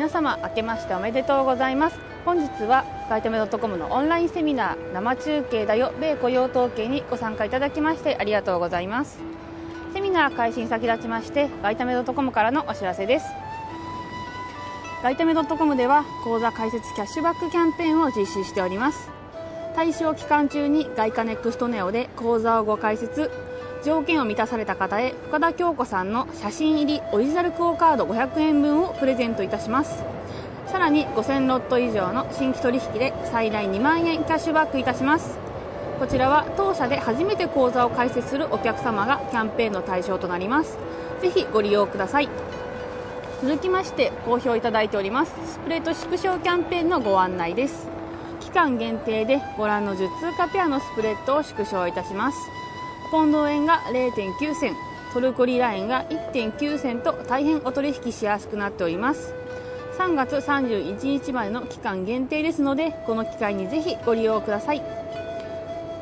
皆様明けましておめでとうございます本日はバイトメドットコムのオンラインセミナー生中継だよ米雇用統計にご参加いただきましてありがとうございますセミナー開始に先立ちましてバイトメドットコムからのお知らせですバイトメドットコムでは口座開設キャッシュバックキャンペーンを実施しております対象期間中に外貨ネクストネオで口座をご開設条件を満たされた方へ深田恭子さんの写真入りオリジナルクオカード500円分をプレゼントいたしますさらに5000ロット以上の新規取引で最大2万円キャッシュバックいたしますこちらは当社で初めて口座を開設するお客様がキャンペーンの対象となりますぜひご利用ください続きまして好評いただいておりますスプレート縮小キャンペーンのご案内です期間限定でご覧の10通貨ペアのスプレッドを縮小いたしますポンド円が0.9銭トルコリラ円が1.9銭と大変お取引しやすくなっております3月31日までの期間限定ですのでこの機会にぜひご利用ください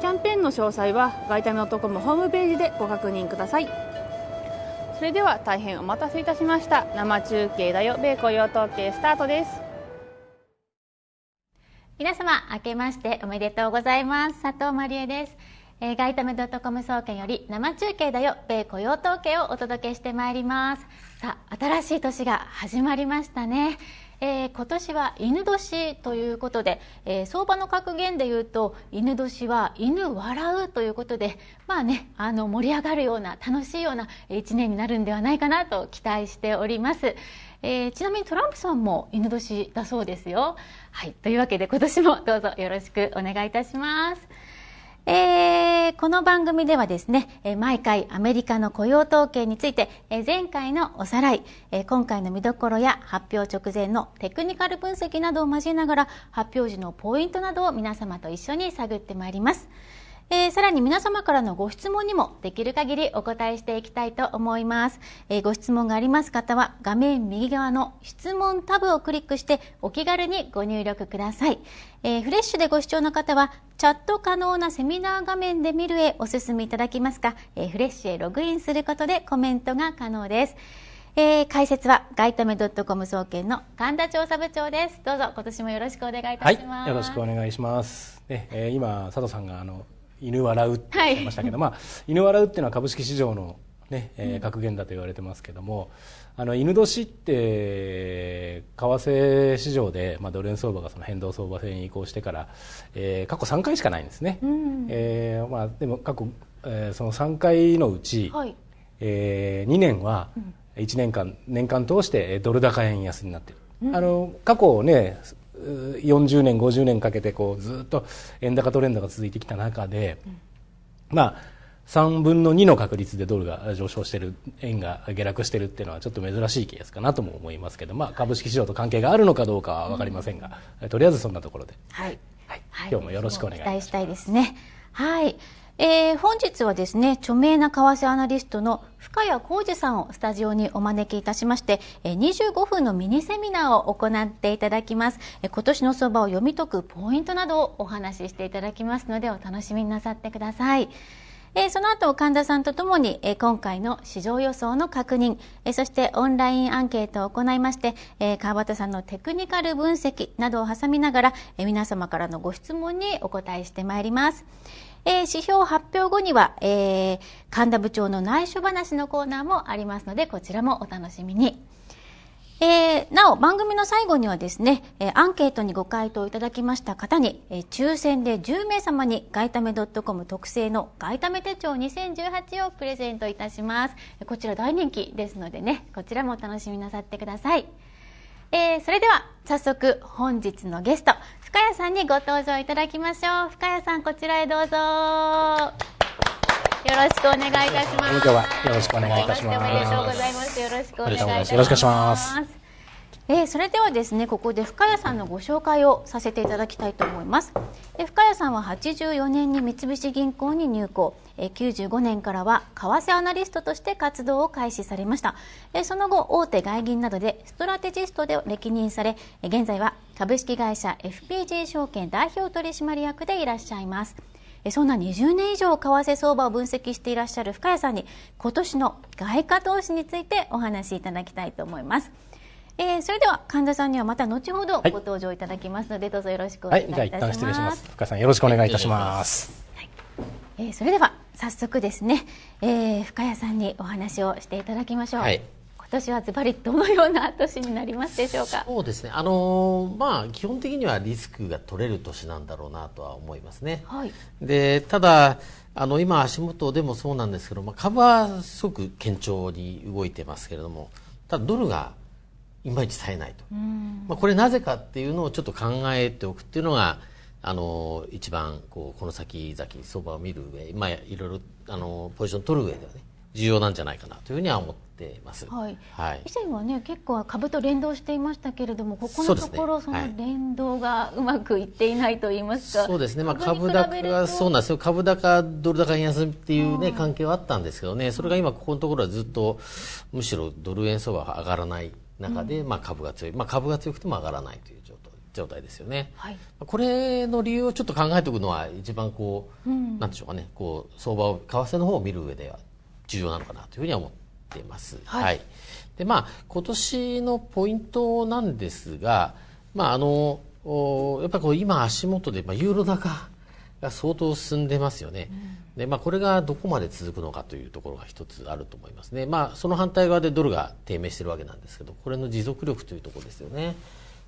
キャンペーンの詳細は外為のとこもホームページでご確認くださいそれでは大変お待たせいたしました生中継だよ米雇用統計スタートです皆様明けましておめでとうございます佐藤真理恵ですえー、ガイタッ .com 総研より生中継だよ米雇用統計をお届けしてまいりますさあ新しい年が始まりましたねえー、今年は犬年ということで、えー、相場の格言で言うと犬年は犬笑うということでまあねあの盛り上がるような楽しいような一年になるんではないかなと期待しております。えー、ちなみにトランプさんも犬年だそうですよ。はい、というわけで今年もどうぞよろしくお願いいたします。えー、この番組ではですね、毎回アメリカの雇用統計について、前回のおさらい、今回の見どころや発表直前のテクニカル分析などを交えながら、発表時のポイントなどを皆様と一緒に探ってまいります。えー、さらに皆様からのご質問にもできる限りお答えしていきたいと思います、えー、ご質問があります方は画面右側の質問タブをクリックしてお気軽にご入力ください、えー、フレッシュでご視聴の方はチャット可能なセミナー画面で見るへお進みいただきますか、えフレッシュへログインすることでコメントが可能ですえー、解説はガイタメドットコム総研の神田調査部長です。どうぞ今年もよろしくお願いいたします。はい、よろしくお願いします。え、えー、今佐藤さんがあの犬笑うって言ってましたけど、はい、まあ、犬笑うっていうのは株式市場のね、えー、格言だと言われてますけども、うん、あの犬年って為替市場で、まあ、ドル円相場がその変動相場制に移行してから、えー、過去3回しかないんですね、うん、えー、まあ、でも過去、えー、その3回のうち、はい、えー、2年は1年間年間通してドル高円安になってる。うん、あの過去ね40年50年かけてこうずっと円高トレンドが続いてきた中で、まあ3分の2の確率でドルが上昇している円が下落しているっていうのはちょっと珍しいケースかなとも思いますけど、まあ、株式市場と関係があるのかどうかは分かりませんが、とりあえずそんなところで、はいはい、今日もよろしくお願いします。期待したいですねはいえー、本日はですね、著名な為替アナリストの深谷浩二さんをスタジオにお招きいたしまして、25分のミニセミナーを行っていただきます。今年の相場を読み解くポイントなどをお話ししていただきますので、お楽しみになさってください。えー、その後、神田さんとともに、えー、今回の市場予想の確認、えー、そしてオンラインアンケートを行いまして、えー、川端さんのテクニカル分析などを挟みながら、えー、皆様からのご質問にお答えしてまいります。えー、指標発表後には、えー、神田部長の内緒話のコーナーもありますので、こちらもお楽しみに。えー、なお、番組の最後にはですね、えー、アンケートにご回答いただきました方に、えー、抽選で10名様に、ガイタメ .com 特製のガイタメ手帳2018をプレゼントいたします。こちら大人気ですのでね、こちらもお楽しみなさってください。えー、それでは、早速、本日のゲスト、谷さんにご登場いただきましょう深谷さんこちらへどうぞよろしくお願いいたします今日はよろしくお願いいたしますありがとうございますよろしくお願いいたしますえー、それではですねここで深谷さんのご紹介をさせていただきたいと思います深谷さんは84年に三菱銀行に入行え95年からは為替アナリストとして活動を開始されましたえその後大手外銀などでストラテジストで歴任され現在は株式会社 FPG 証券代表取締役でいらっしゃいますそんな20年以上為替相場を分析していらっしゃる深谷さんに今年の外貨投資についてお話しいただきたいと思いますえー、それでは神田さんにはまた後ほどご登場いただきますので、はい、どうぞよろしくお願いいたします。はい、じゃあ一旦失礼します。深谷さんよろしくお願いいたします。はい、えー、それでは早速ですね、えー、深谷さんにお話をしていただきましょう。はい今年はズバリどのような年になりますでしょうかそうですねあのまあ基本的にはリスクが取れる年なんだろうなとは思いますね、はい、でただあの今足元でもそうなんですけど、まあ、株はすごく堅調に動いてますけれどもただドルがいまいち冴えないと、まあ、これなぜかっていうのをちょっと考えておくっていうのがあの一番こうこの先々相場を見る上、まあ、いろいろあのポジション取る上ではね重要なんじゃないかなというふうには思ってます、はい、はい、以前はね結構株と連動していましたけれどもここのところそ、ね,、の連動がうまくいっていないと言いますか、そうですね、まあ、株高はそうなんですよ株高ドル高円安っていうね関係はあったんですけどねそれが今ここのところはずっとむしろドル円相場は上がらない中で、まあ、株が強い、まあ、株が強くても上がらないという状態状態ですよね、はい、これの理由をちょっと考えておくのは一番こう、うん、なんでしょうかねこう相場を為替の方を見る上では重要なのかなというふうには思ってます、はい、はい、でまあ今年のポイントなんですがまああのやっぱり今足元で、まあ、ユーロ高が相当進んでますよね、うんでまあ、これがどこまで続くのかというところが一つあると思いますね、まあ、その反対側でドルが低迷しているわけなんですけど、これの持続力というところですよね。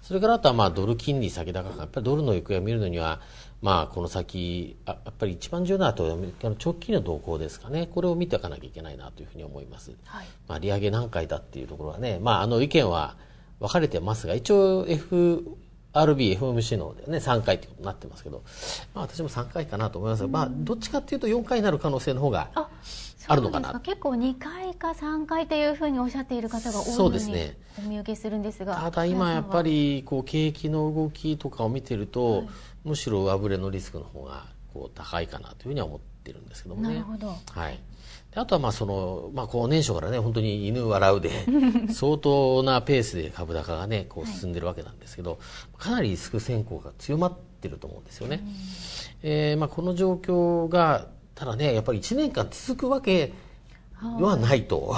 それからあとはまあドル金利先高が、やっぱりドルの行方を見るのには、まあ、この先あ、やっぱり一番重要なとアメリカの長期金利の動向ですかね、これを見ていかなきゃいけないなというふうに思います。はい、まあ、利上げ何回だっていうところはね、まあ、あの意見は分かれてますが、一応 F RBFMC のね、3回ってことになってますけど、まあ私も3回かなと思いますが、まあどっちかというと4回になる可能性の方があるのかな。か結構2回か3回というふうにおっしゃっている方が多いそうですね。お見受けするんですが。ただ今やっぱり、こう景気の動きとかを見てると、はい、むしろ上振れのリスクの方がこう高いかなというふうには思ってるんですけどもね。なるほど。はい。あとはまあその、まあ、こう年初からね本当に犬笑うで 相当なペースで株高がねこう進んでるわけなんですけど、はい、かなりリスク先行が強まってると思うんですよね。うえー、まあ、この状況がただねやっぱり1年間続くわけではないと。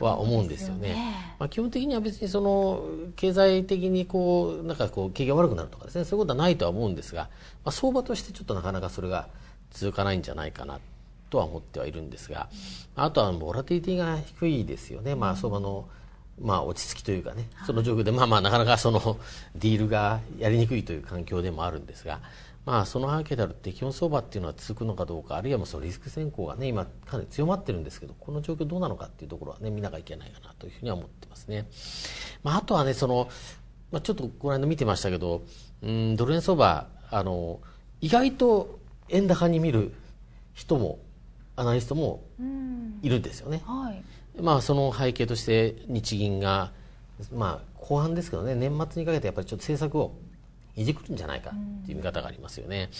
は思うんですよね、ね、まあ、基本的には別にその経済的にこうなんかこう景気が悪くなるとかですねそういうことはないとは思うんですが、まあ、相場としてちょっとなかなかそれが続かないんじゃないかなっとは思ってはいるんですがあとはボラティティが低いですよね、まあ、相場の、まあ、落ち着きというかねその状況で、まあまあなかなかそのディールがやりにくいという環境でもあるんですが。まあ、その背景である適温相場っていうのは続くのかどうかあるいはもうそのリスク先行がね今かなり強まってるんですけどこの状況どうなのかっていうところはね見なきゃいけないかなというふうには思ってますね。まあ、あとはねその、まあ、ちょっとご覧の見てましたけどうんドル円相場あの意外と円高に見る人もアナリストもいるんですよね。はい、まあその背景として日銀がまあ後半ですけどね年末にかけてやっぱりちょっと政策をいじくるんじゃないかっていう見方がありますよね。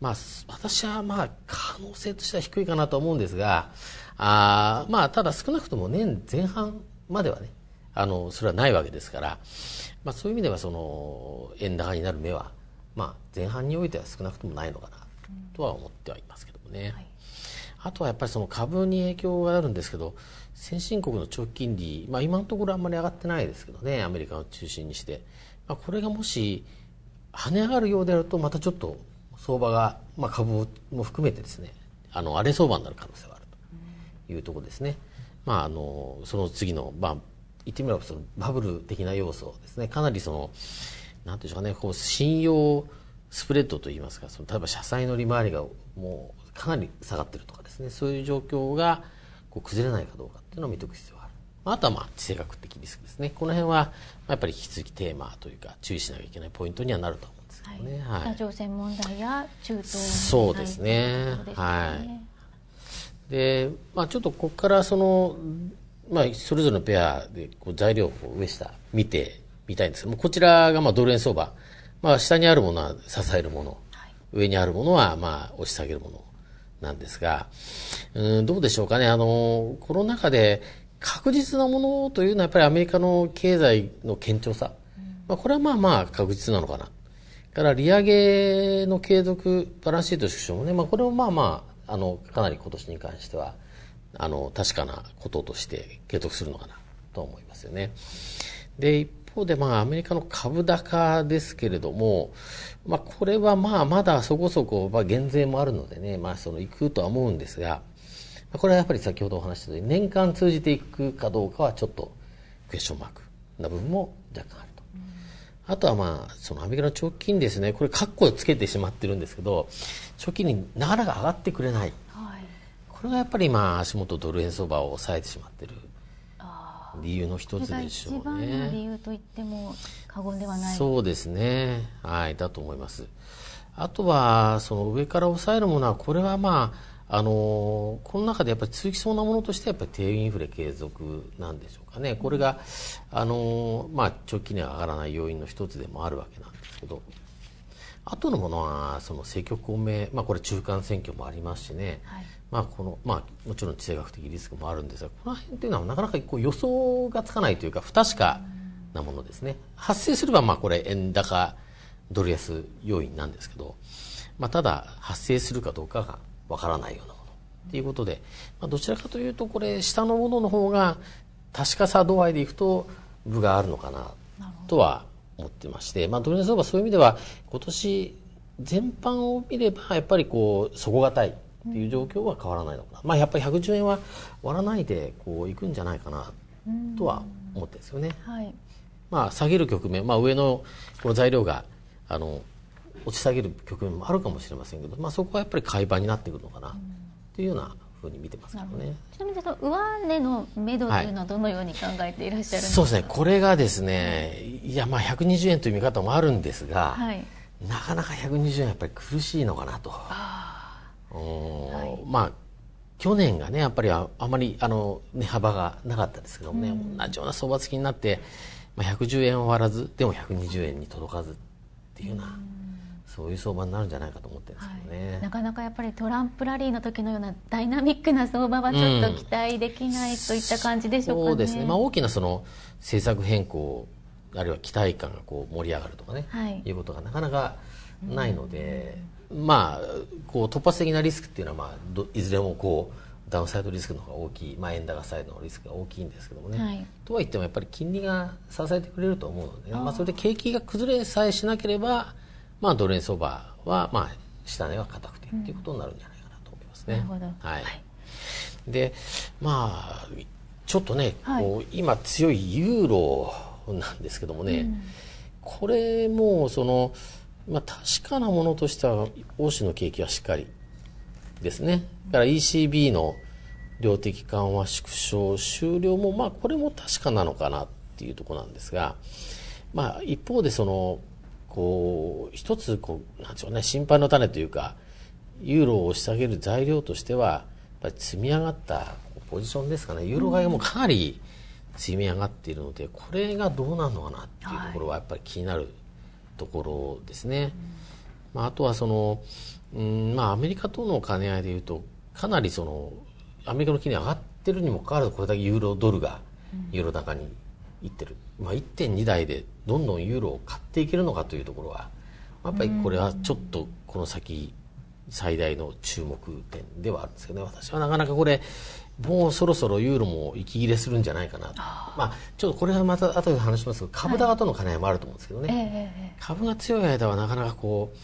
まあ私はまあ可能性としては低いかなと思うんですが、あまあただ少なくとも年前半まではねあのそれはないわけですから、まあそういう意味ではその円高になる目はまあ前半においては少なくともないのかなとは思ってはいますけどもね。はいあとはやっぱりその株に影響があるんですけど、先進国の長期金利、まあ、今のところあんまり上がってないですけどね、アメリカを中心にして、まあ、これがもし跳ね上がるようであると、またちょっと相場が、まあ、株も含めてですね、あの荒れ相場になる可能性があるというところですね。まあ、あのその次の、まあ、言ってみればそのバブル的な要素ですね、かなりその、なんていうんでしょうかね、こう信用スプレッドといいますか、その例えば社債の利回りがもうかなり下がってるとか。ですねそういう状況がこう崩れないかどうかっていうのを見ておく必要があるあとはまあ地政学的リスクですねこの辺はやっぱり引き続きテーマというか注意しなきゃいけないポイントにはなると思うんですけどね、はい、北朝鮮問題や中東そうですねでねはいでまあちょっとここからそのまあそれぞれのペアでこう材料を上下見てみたいんですけどもこちらがまあドル円相場まあ下にあるものは支えるもの、はい、上にあるものはまあ押し下げるものなんですが、うん、どうでしょうかね。あの、コロナ禍で確実なものというのはやっぱりアメリカの経済の堅調さ。まあ、これはまあまあ確実なのかな。から利上げの継続、バランスシート縮小もね、まあこれもまあまあ、あの、かなり今年に関しては、あの、確かなこととして継続するのかなと思いますよね。で、一方でまあアメリカの株高ですけれども、まあ、これはまあまだそこそこ、まあ、減税もあるのでね、まあ、その行くとは思うんですが、これはやっぱり先ほどお話したように、年間通じていくかどうかはちょっとクエスチョンマークな部分も若干あると。あとはまあ、そのアメリカの長期金ですね、これ、カッコをつけてしまってるんですけど、長期金になかなか上がってくれない。はい、これがやっぱりまあ、足元ドル円相場を抑えてしまってる理由の一つでしょうね。理由と言っても過言ではないそうですね、はい、だと思います。あとは、その上から抑えるものは、これはまあ、あのこの中でやっぱり続きそうなものとしてやっぱり低インフレ継続なんでしょうかね、これが、あのまあ、長期には上がらない要因の一つでもあるわけなんですけど、あとのものは、その政局公明、まあ、これ、中間選挙もありますしね、まあこのまあ、もちろん地政学的リスクもあるんですが、この辺というのはなかなかこう予想がつかないというか、不確か。うんなものですね。発生すれば、まあこれ円高ドル安要因なんですけど、まあただ発生するかどうかがわからないようなもの。ということで、まあどちらかというとこれ下のものの方が確かさ度合いでいくと部があるのかなとは思ってまして、まあドル安相場そういう意味では今年全般を見ればやっぱりこう底堅いっていう状況は変わらないのかな、まあやっぱり110円は割らないでこういくんじゃないかなとは思ってまですよね。はいまあ、下げる局面、まあ、上のこの材料があの落ち下げる局面もあるかもしれませんけど、まあ、そこはやっぱり買い場になってくるのかなっていうようなふうに見てますけどね。ちなみにその上値の目処というのはどのように考えていらっしゃるんですか、はい、そうですねこれがですね、いやまあ120円という見方もあるんですが、はい、なかなか120円やっぱり苦しいのかなと。はい、まあ去年がねやっぱりああまりあの値幅がなかったですけどもね、うん、同じような相場付きになってまあ、110円は割らずでも120円に届かずっていうような。そういう相場になるんじゃないかと思ってるんですけどね、はい、なかなかやっぱりトランプラリーの時のようなダイナミックな相場はちょっと期待できない、といった感じでしょうか、ね、そうですね、まあ、大きなその政策変更あるいは期待感がこう盛り上がるとかね、はい、いうことがなかなかないので、うん、まあこう突発的なリスクっていうのは、まあ、いずれもこうダウンサイドリスクの方が大きい、まあ、円高サイドのリスクが大きいんですけどもね、はい、とは言ってもやっぱり金利が支えてくれると思うので、ね、まあ、それで景気が崩れさえしなければ、まあ、ドル円相場は、まあ、下値は硬くてということになるんじゃないかなと思いますね。はい、はい、でまあちょっとね、はい、こう今強いユーロなんですけどもね、うん、これもその、まあ、確かなものとしては欧州の景気はしっかりですね。だから ECB の量的緩和縮小終了も、まあ、これも確かなのかなっていうとこなんですが、まあ、一方でその、こう、一つ、こう、なんでしょうね、心配の種というか、ユーロを押し下げる材料としては、やっぱり積み上がったポジションですかね、ユーロ買いもかなり積み上がっているので、これがどうなるのかなっていうところは、やっぱり気になるところですね。はい、まあ、あとはその、うんまあ、アメリカとの兼ね合いでいうと、かなりそのアメリカの金利上がってるにもかかわらずこれだけユーロドルがユーロ高にいってる、まあ、1.2台でどんどんユーロを買っていけるのかというところはやっぱりこれはちょっとこの先最大の注目点ではあるんですけどね私はなかなかこれもうそろそろユーロも息切れするんじゃないかなとまあ、ちょっとこれはまた後で話しますけど株高との兼ね合いもあると思うんですけどね、はいえー、株が強い間はなかなかこう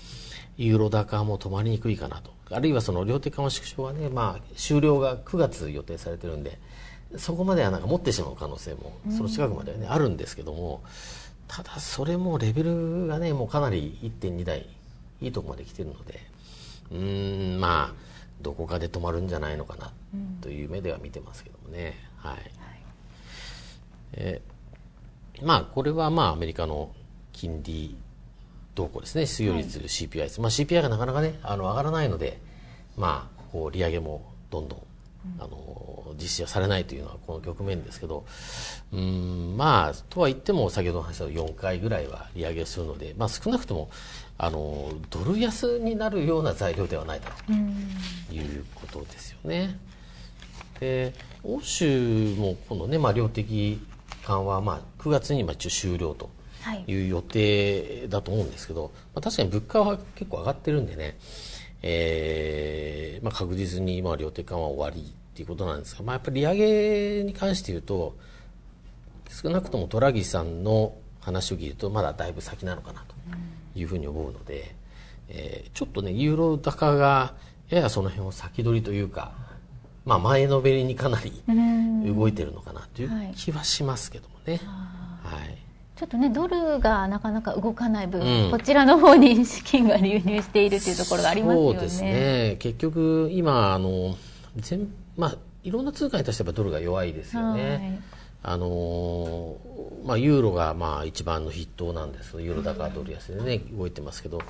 ユーロ高も止まりにくいかなとあるいはその量的緩和縮小はね、まあ、終了が9月予定されてるんでそこまではなんか持ってしまう可能性もその近くまではね、あるんですけどもただそれもレベルがねもうかなり1.2台いいとこまで来てるのでうんまあどこかで止まるんじゃないのかなという目では見てますけどもね。はい、えまあこれはまあアメリカの金利動向ですね失業率、CPI まあ、CPI がなかなかねあの上がらないので、まあ、こう利上げもどんどんあの実施はされないというのはこの局面ですけどうんまあとは言っても先ほどの話の4回ぐらいは利上げするので、まあ、少なくともあのドル安になるような材料ではないだろうということですよね。で欧州もこの、ね、まあ、量的緩和、まあ、9月に一応終了という予定だと思うんですけど、まあ、確かに物価は結構上がってるんでね、えーまあ、確実に今量的緩和終わりっていうことなんですが、まあ、やっぱり利上げに関して言うと少なくともトラギさんの話を聞いるとまだだいぶ先なのかなというふうに思うので、えー、ちょっとねユーロ高がややその辺を先取りというか、まあ、前のめりにかなり動いてるのかなという気はしますけどもね。はいちょっとねドルがなかなか動かない分、うん、こちらの方に資金が流入しているというところがありますよね。そうですね結局今あの全、まあ、いろんな通貨に対してはドルが弱いですよね。あのまあ、ユーロがまあ一番の筆頭なんですユーロ高ドル安で、ね、動いてますけど、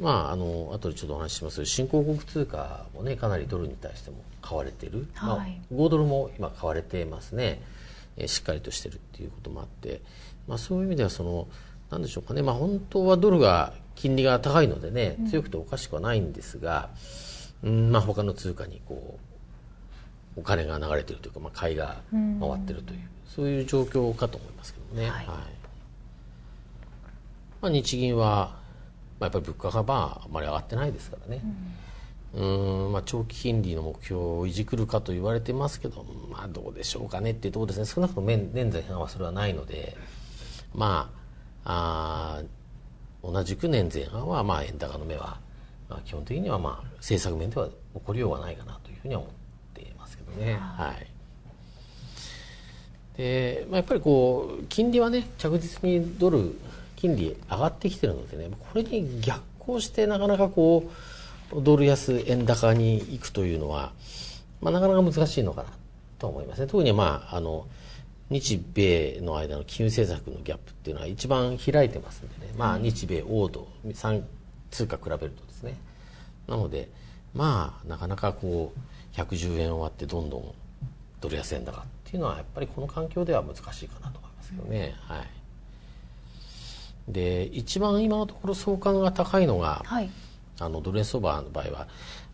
まあ、あの後でちょっとお話しします新興国通貨も、ね、かなりドルに対しても買われてる、はいまあ、5ドルも今買われてますね、えしっかりとしてるっていうこともあって、まあ、そういう意味ではその何でしょうかね、まあ、本当はドルが金利が高いのでね強くておかしくはないんですが、うんまあ、他の通貨にこうお金が流れているというか、まあ、買いが回っているという、そういう状況かと思いますけどね。はい、はい、まあ、日銀は、まあ、やっぱり物価がまああまり上がってないですからね。うんまあ、長期金利の目標をいじくるかと言われてますけど、まあ、どうでしょうかねっていうところですね少なくとも年財半はそれはないので、まあ、あ同じく年前半は、まあ、円高の目は、まあ、基本的には、まあ、政策面では起こりようがないかなというふうには思っていますけどね。はい、で、まあ、やっぱりこう金利はね着実にドル金利上がってきてるのでねこれに逆行してなかなかこうドル安円高に行くというのは、まあ、なかなか難しいのかなと思いますね。特にまああの日米の間の金融政策のギャップっていうのは一番開いてますんでね、まあ、日米欧と通貨比べるとですねなのでまあなかなかこう110円終わってどんどんドル安円高っていうのはやっぱりこの環境では難しいかなと思いますけどね、うん、はいで一番今のところ相関が高いのが、はい、あのドル円相場の場合は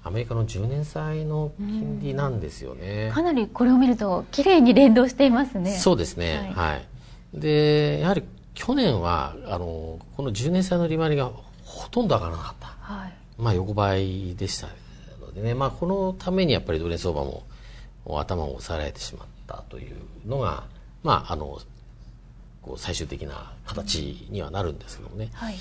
アメリカの10年債の金利なんですよね。かなりこれを見ると綺麗に連動していますね。そうですね。はい、はい、でやはり去年はあのこの10年債の利回りがほとんど上がらなかった。はい、まあ横ばいでしたのでね。まあこのためにやっぱりドル円相場も頭を押さえてしまったというのがまああのこう最終的な形にはなるんですけどもね。はい、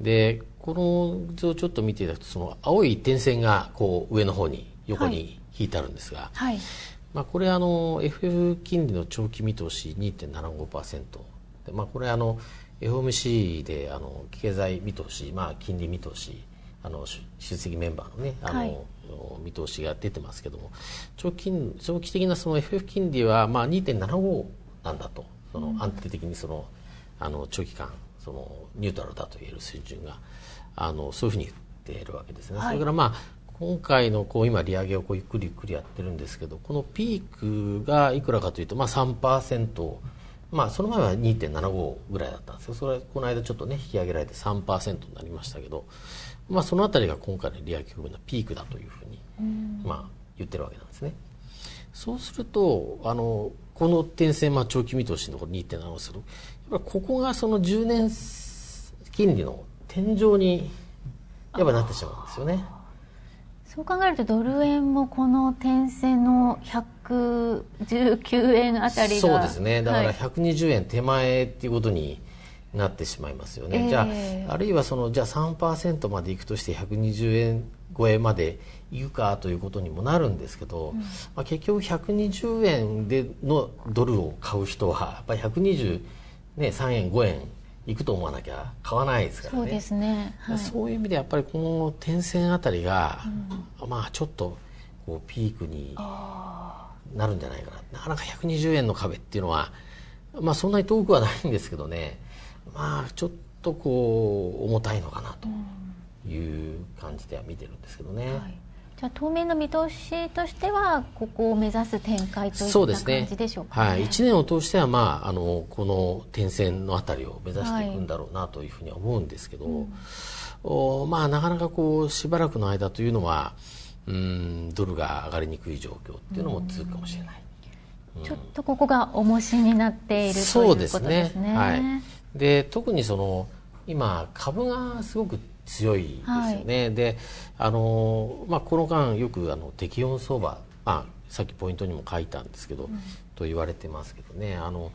でこの図をちょっと見ていただくとその青い点線がこう上の方に横に引いてあるんですが、はい、まあ、これあの FF 金利の長期見通し2.75%で、まあ、これあの FOMC であの経済見通し、まあ、金利見通しあの出席メンバーのねあの、はい、見通しが出てますけども長期長期的なその FF 金利はまあ2.75なんだとその安定的にその、あの長期間そのニュートラルだと言える水準が。あのそういうふうに言っているわけですね。はい、それからまあ今回のこう今利上げをこうゆっくりゆっくりやってるんですけどこのピークがいくらかというとまあ3%、まあ、その前は2.75ぐらいだったんですよそれはこの間ちょっとね引き上げられて3%になりましたけど、まあ、その辺りが今回の利上げ局面のピークだというふうに、まあ、言ってるわけなんですね。そうするとあのこの点線、まあ、長期見通しのところ2.7ですけどここがその10年金利の天井にやっぱなってしまうんですよね。そう考えるとドル円もこの点線の119円あたりがそうですねだから120円手前っていうことになってしまいますよね、じゃああるいはそのじゃあ3%までいくとして120円超えまでいくかということにもなるんですけど、うん、まあ、結局120円でのドルを買う人はやっぱり123円5円行くと思わなきゃ買わないですからねそうですね、はい、そういう意味でやっぱりこの点線あたりが、うん、まあちょっとこうピークになるんじゃないかななかなか120円の壁っていうのはまあそんなに遠くはないんですけどねまあちょっとこう重たいのかなという感じでは見てるんですけどね。うんはいじゃあ当面の見通しとしてはここを目指す展開といった感じでしょうか、ね、はい、1年を通しては、まあ、あのこの点線のあたりを目指していくんだろうなというふうには思うんですけど、はいうん、おまあ、なかなかこうしばらくの間というのはうんドルが上がりにくい状況っていうのも続くかもしれない。うん、ちょっとここが重しになっている、ね、そうですね。はい。で特にその今株がすごく強いですよね、はい、であの、まあ、この間よくあの適温相場、まあ、さっきポイントにも書いたんですけど、うん、と言われてますけどねあの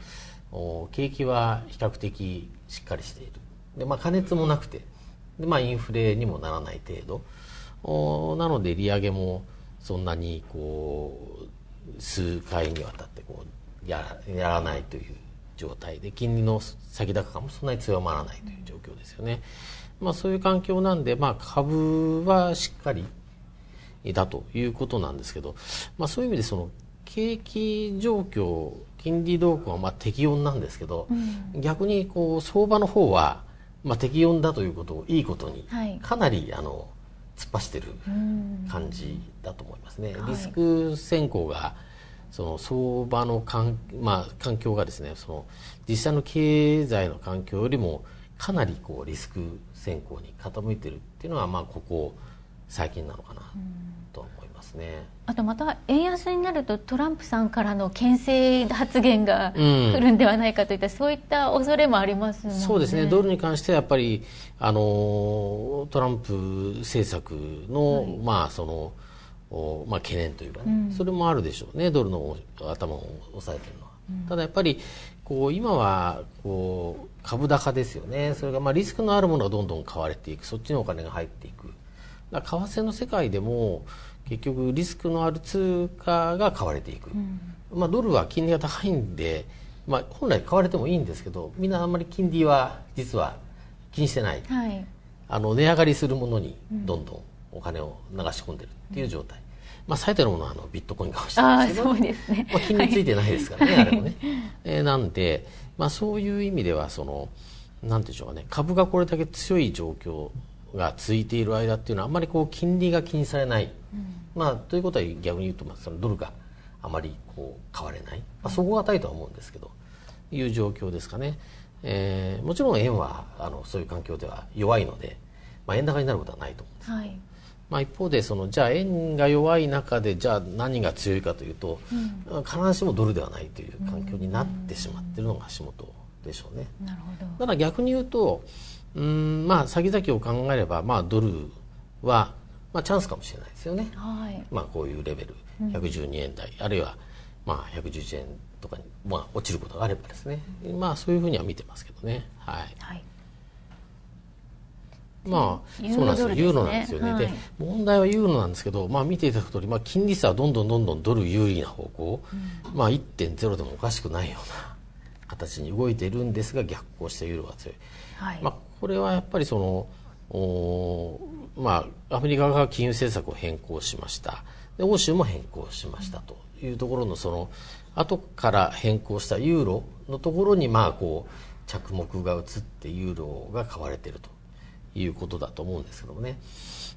景気は比較的しっかりしているで、まあ、加熱もなくてで、まあ、インフレにもならない程度おなので利上げもそんなにこう数回にわたってこうややらないという状態で金利の先高感もそんなに強まらないという状況ですよね。うんまあ、そういう環境なんで、まあ、株はしっかりだということなんですけど、まあ、そういう意味でその景気状況金利動向はまあ適温なんですけど、うん、逆にこう相場の方はまあ適温だということをいいことに、はい、かなりあの突っ走ってる感じだと思いますね。リスク先行がその相場のかん、まあ、環境がですねその実際の経済の環境よりもかなりこうリスク選考に傾いてるっていうのは、まあ、ここ最近なのかなと思いますね、あとまた円安になるとトランプさんからの牽制発言が来るんではないかといった、うん、そういった恐れもありますねそうですねドルに関してはやっぱりあのトランプ政策の、はい、まあそのおまあ、懸念というかね、うん、それもあるでしょうねドルの頭を押さえてるのは。うん、ただやっぱりこう今はこう株高ですよねそれがまあリスクのあるものがどんどん買われていくそっちのお金が入っていく為替の世界でも結局リスクのある通貨が買われていく、うん、まあ、ドルは金利が高いんで、まあ、本来買われてもいいんですけどみんなあんまり金利は実は気にしてない、はい、あの値上がりするものにどんどんお金を流し込んでるっていう状態、うん、まあ、最低のものはあのビットコインかもしれないですけどそうですね、まあ、金利ついてないですからね、はい、あれもね、えー、なんでまあ、そういう意味ではその何でしょうね株がこれだけ強い状況が続いている間っていうのはあんまりこう金利が気にされない、うん、まあ、ということは逆に言うとそのドルがあまりこう買われない、まあ、そこがたいとは思うんですけどいう状況ですかね、えー、もちろん円はあのそういう環境では弱いので、まあ、円高になることはないと思うんです。はいまあ、一方でそのじゃあ円が弱い中でじゃあ何が強いかというと、うん、必ずしもドルではないという環境になってしまっているのが足元でしょうね。なるほどだから逆に言うとうんまあ先々を考えれば、まあ、ドルは、まあ、チャンスかもしれないですよね。はいまあ、こういうレベル112円台、うん、あるいはまあ、111円とかに、まあ、落ちることがあればですね、まあ、そういうふうには見てますけどね。はい、はいまあ、そうなんですよ、ユーロなんですよね、はい、で問題はユーロなんですけど、まあ、見ていただくと、り、まあ、金利差はどんどんどんどんドル有利な方向、うん、まあ、1.0でもおかしくないような形に動いているんですが逆行してユーロが強い、はい、まあ、これはやっぱりそのお、まあ、アメリカが金融政策を変更しましたで欧州も変更しましたというところのその後から変更したユーロのところにまあこう着目が移ってユーロが買われていると。いうことだと思うんですけどもね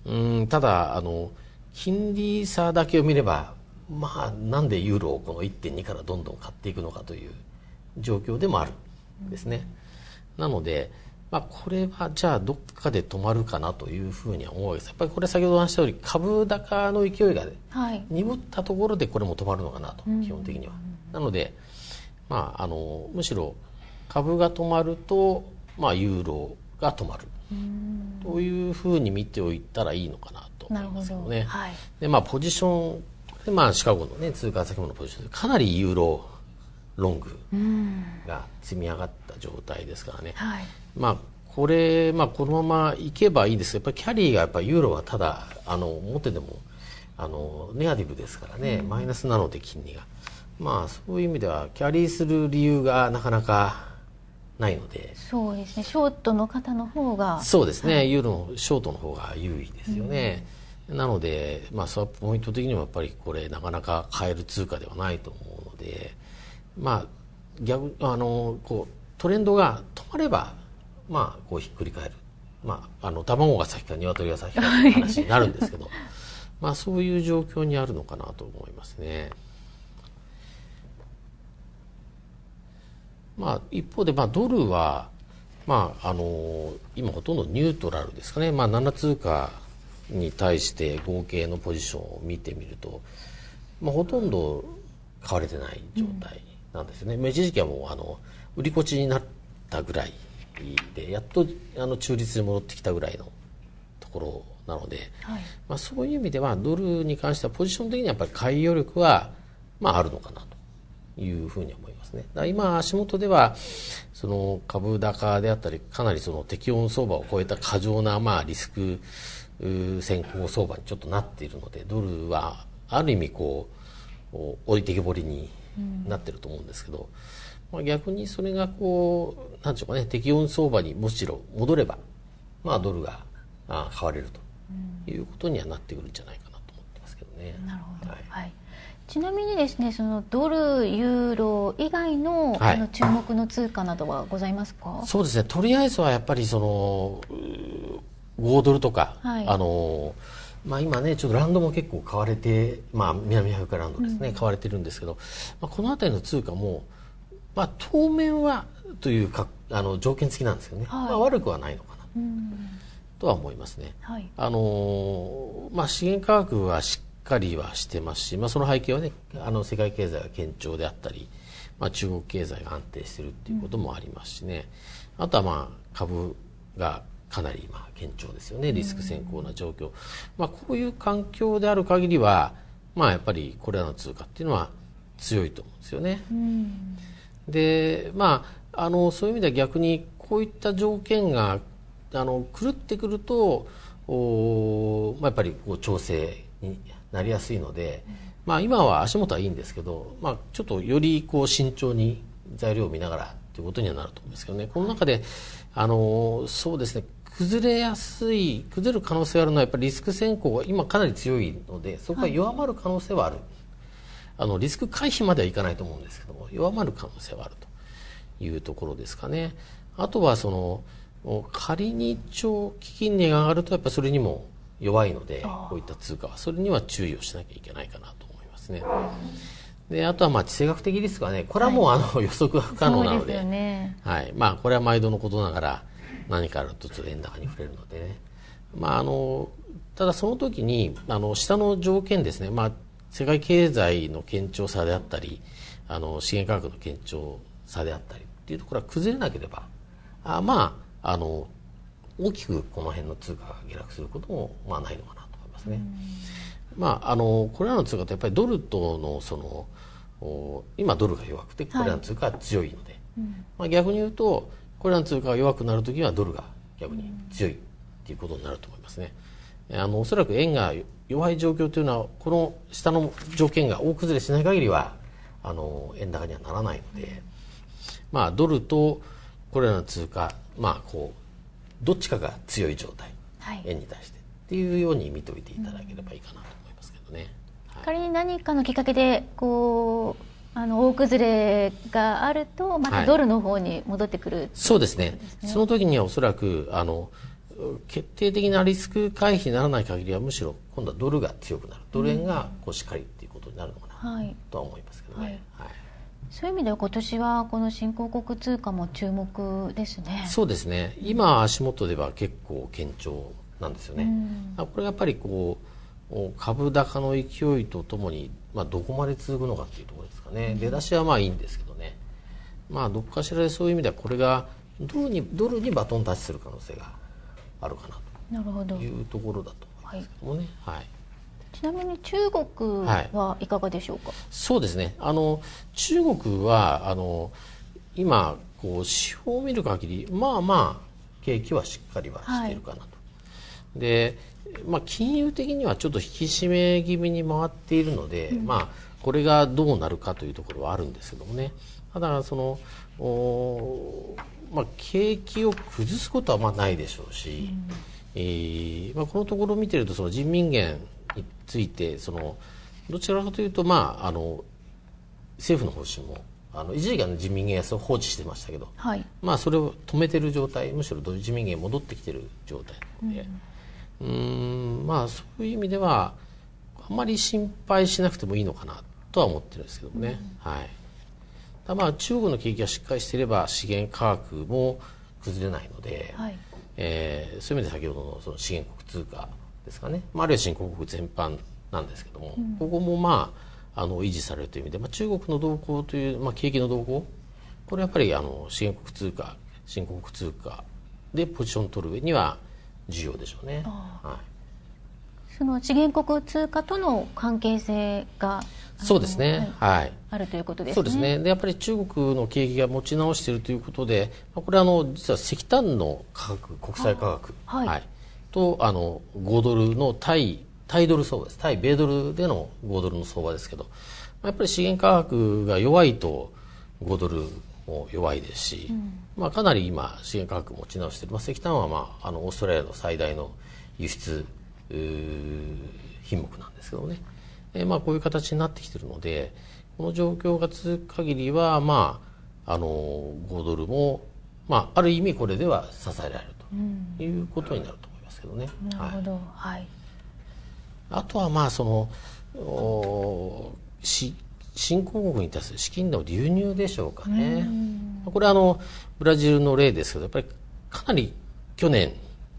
うんただあの金利差だけを見ればまあなんでユーロをこの1.2からどんどん買っていくのかという状況でもあるんですね。なので、まあ、これはじゃあどっかで止まるかなというふうには思うわけですやっぱりこれ先ほど話したより株高の勢いが、はい、鈍ったところでこれも止まるのかなと、基本的には。なので、まあ、あのむしろ株が止まると、まあ、ユーロが止まるというふうに見ておいたらいいのかなと思いますけどね。どはい、でまあポジションでまあシカゴのね通貨先物ポジションかなりユーロロングが積み上がった状態ですからね。はい、まあこれ、まあ、このままいけばいいですやっぱりキャリーがやっぱユーロはただあの表でもあのネガティブですからね、うん、マイナスなので金利が、まあ、そういう意味ではキャリーする理由がなかなかないのでそうですねショートの方の方がそうですね、はい、ユーロのショートの方が優位ですよね、うん、なので、まあ、スワップポイント的にもやっぱりこれなかなか買える通貨ではないと思うのでまあ逆あのこうトレンドが止まればまあこうひっくり返る、まあ、あの卵が先か鶏が先かという話になるんですけど、まあ、そういう状況にあるのかなと思いますね。まあ、一方で、まあ、ドルは、まああの今ほとんどニュートラルですかね、まあ、7通貨に対して合計のポジションを見てみると、まあ、ほとんど買われてない状態なんですね、うん、一時期はもうあの売り越しになったぐらいでやっとあの中立に戻ってきたぐらいのところなので、はい、まあ、そういう意味ではドルに関してはポジション的にはやっぱり買い余力は、まあ、あるのかなと。いうふうに思いますね。今、足元では、その株高であったり、かなりその適温相場を超えた過剰な、まあ、リスク先行相場にちょっとなっているので、ドルはある意味こう、置いてけぼりになってると思うんですけど、まあ、逆にそれがこう、なんでしょうかね、適温相場にむしろ戻れば、まあ、ドルが買われるということにはなってくるんじゃないかちなみにですね、そのドル、ユーロ以外の,、あの注目の通貨などはございますか、そうですね、とりあえずはやっぱりその5ドルとか、はい、あのまあ、今ね、ちょっとランドも結構買われて、まあ、南アフリカランドですね、うん、買われてるんですけど、まあ、この辺りの通貨も、まあ、当面はというかあの条件付きなんですよね、はい、まあ、悪くはないのかな、うん、とは思いますね。はい、あのまあ、資源価格はしっかりはしてますし、まあ、その背景はねあの世界経済が堅調であったり、まあ、中国経済が安定しているということもありますしね、うん、あとはまあ株がかなりまあ堅調ですよねリスク先行な状況、うん、まあ、こういう環境である限りは、まあ、やっぱりこれらの通貨っていうのは強いと思うんですよね。うん、でまああのそういう意味では逆にこういった条件があの狂ってくるとお、まあ、やっぱりこう調整になりやすいので、まあ、今は足元はいいんですけど、まあ、ちょっとよりこう慎重に材料を見ながらということにはなると思うんですけどねこの中であのそうですね崩れやすい崩れる可能性があるのはやっぱりリスク先行が今かなり強いのでそこは弱まる可能性はある、はい、あのリスク回避まではいかないと思うんですけども弱まる可能性はあるというところですかね。あとはその仮に長期金利が上がるとやっぱそれにも弱いのでこういった通貨はそれには注意をしなきゃいけないかなと思いますね。であとはまあ地政学的リスクはねこれはもうあの、予測は不可能なので、ね、はいまあ、これは毎度のことながら何かあるとちょっと円高に触れるのでね、まあ、あのただその時にあの下の条件ですね、まあ、世界経済の堅調さであったりあの資源価格の堅調さであったりっていうところは崩れなければあまああの大きくこの辺の通貨が下落することもまあないのかなと思いますね。まあ、あのこれらの通貨ってやっぱりドルとのその今ドルが弱くてこれらの通貨は強いので、はいうん、まあ、逆に言うとこれらの通貨が弱くなる時はドルが逆に強いっていうことになると思いますね。あのおそらく円が弱い状況というのはこの下の条件が大崩れしない限りはあの円高にはならないので、まあ、ドルとこれらの通貨、まあ、こうどっちかが強い状態、はい、円に対してっていうように見ておいていただければいいかなと思いますけどね。はい、仮に何かのきっかけでこうあの大崩れがあるとまたドルの方に戻ってくる、はい、そうですね、ね、その時にはおそらくあの決定的なリスク回避にならない限りはむしろ今度はドルが強くなるドル円がこうしっかりっていうことになるのかな、とは思いますけどね。はいそういう意味では今年はこの新興国通貨も注目ですね。そうですね。今足元では結構堅調なんですよね。うん、これやっぱりこう株高の勢いとともに、まあ、どこまで続くのかっていうところですかね。出だしはまあいいんですけどね。まあどこかしらでそういう意味ではこれがドルにドルにバトンタッチする可能性があるかなというところだと思いますけどもね。はい、はいちなみに中国はいかがでしょうか、はい、そうですねあの中国はあの今こう指標を見る限りまあまあ景気はしっかりはしてるかなと。はい、でまあ、金融的にはちょっと引き締め気味に回っているので、うん、まあ、これがどうなるかというところはあるんですけどもねただそのお、まあ、景気を崩すことはまあないでしょうし、うん、えー、まあ、このところ見てるとその人民元についてそのどちらかというと、まあ、あの政府の方針もあの一時期の自民元安を放置してましたけど、はい、まあ、それを止めてる状態むしろ自民元戻ってきてる状態なので、うん、うんまあそういう意味ではあんまり心配しなくてもいいのかなとは思ってるんですけどね、うん、はい、だまあ中国の景気がしっかりしていれば資源価格も崩れないので、はい、えー、そういう意味で先ほどのその資源国通貨ですかね、まあ、あるいは新興国全般なんですけども、うん、ここもまああの維持されるという意味で、まあ、中国の動向という、まあ、景気の動向これやっぱりあの新興国通貨新興国通貨でポジション取る上には重要でしょうね。はいその資源国通貨との関係性がそうですね、はい、あるということですね。そうですねでやっぱり中国の景気が持ち直しているということでこれはあの実は石炭の価格国際価格、はい、はい、とあの5ドルの対対ドル相場です対米ドルでの5ドルの相場ですけどやっぱり資源価格が弱いと5ドルも弱いですし、うん、まあ、かなり今資源価格持ち直してる、まあ、石炭は、まあ、あのオーストラリアの最大の輸出品目なんですけどね、えまあ、こういう形になってきてるのでこの状況が続く限りは、まあ、あの5ドルも、まあ、ある意味これでは支えられるということになると。うんますけどね。なるほど、はい、あとはまあそのおし新興国に対する資金の流入でしょうかね。これはあのブラジルの例ですけどやっぱりかなり去年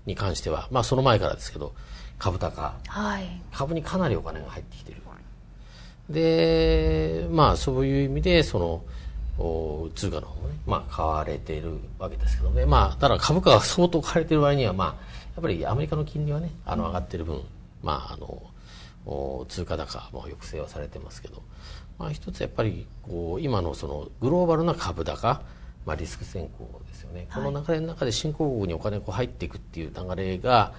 に関しては、まあ、その前からですけど株高、はい、株にかなりお金が入ってきてる。でまあそういう意味でそのお通貨の方もね、まあ、買われてるわけですけどね、まあ、だから株価が相当買われてる割には、まあ、やっぱりアメリカの金利はねあの上がってる分、まああの通貨高も抑制はされてますけど、まあ、一つやっぱりこう今のそのグローバルな株高、まあ、リスク先行ですよね、この流れの中で新興国にお金が入っていくっていう流れが、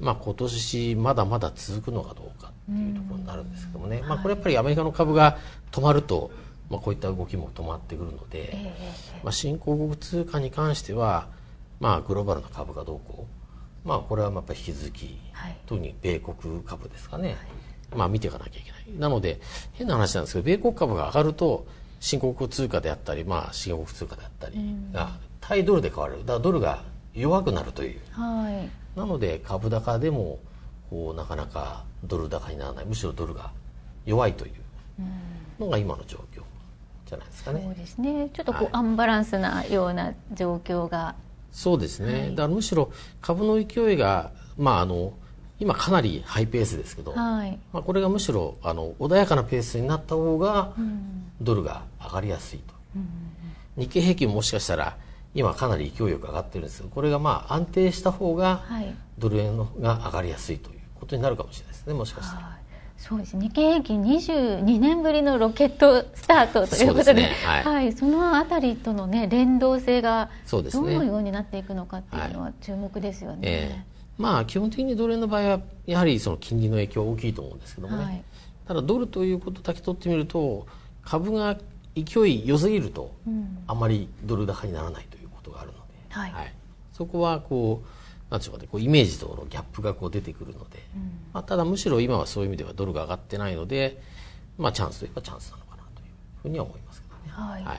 まあ、今年まだまだ続くのかどうかっていうところになるんですけどもね、まあ、これやっぱりアメリカの株が止まると、まあ、こういった動きも止まってくるので、まあ、新興国通貨に関しては、まあ、グローバルな株がどうこうまあ、これはやっぱ引き続き、はい、特に米国株ですかね、はい、まあ、見ていかなきゃいけない。なので、変な話なんですけど、米国株が上がると、新興国通貨であったり、まあ、新興国通貨であったりが、対ドルで買われる。だからドルが弱くなるという。はい、なので、株高でも、こう、なかなかドル高にならない。むしろドルが弱いというのが今の状況じゃないですかね。そうですね。ちょっとこう、アンバランスなような状況がそうですね、はい、だからむしろ株の勢いが、まあ、あの今かなりハイペースですけど、はい、まあ、これがむしろあの穏やかなペースになった方が、ドルが上がりやすいと、うんうん、日経平均もしかしたら今かなり勢いよく上がってるんですけどこれがまあ安定した方が、ドル円のが上がりやすいということになるかもしれないですねもしかしたら。そうですね。現二22年ぶりのロケットスタートということで、ねはい、はい、そのあたりとのね連動性がどのようになっていくのかっていうのは注目ですよね。はいえー、まあ基本的にドル円の場合はやはりその金利の影響大きいと思うんですけどもね。はい、ただドルということだけ取ってみると株が勢い良すぎると、あまりドル高にならないということがあるので、うん、はい、そこはこう。なんうかねこうイメージとのギャップがこう出てくるので、うん、まあ、ただむしろ今はそういう意味ではドルが上がってないので、まあ、チャンスといえばチャンスなのかなというふうには思いますけどね。はい、はい、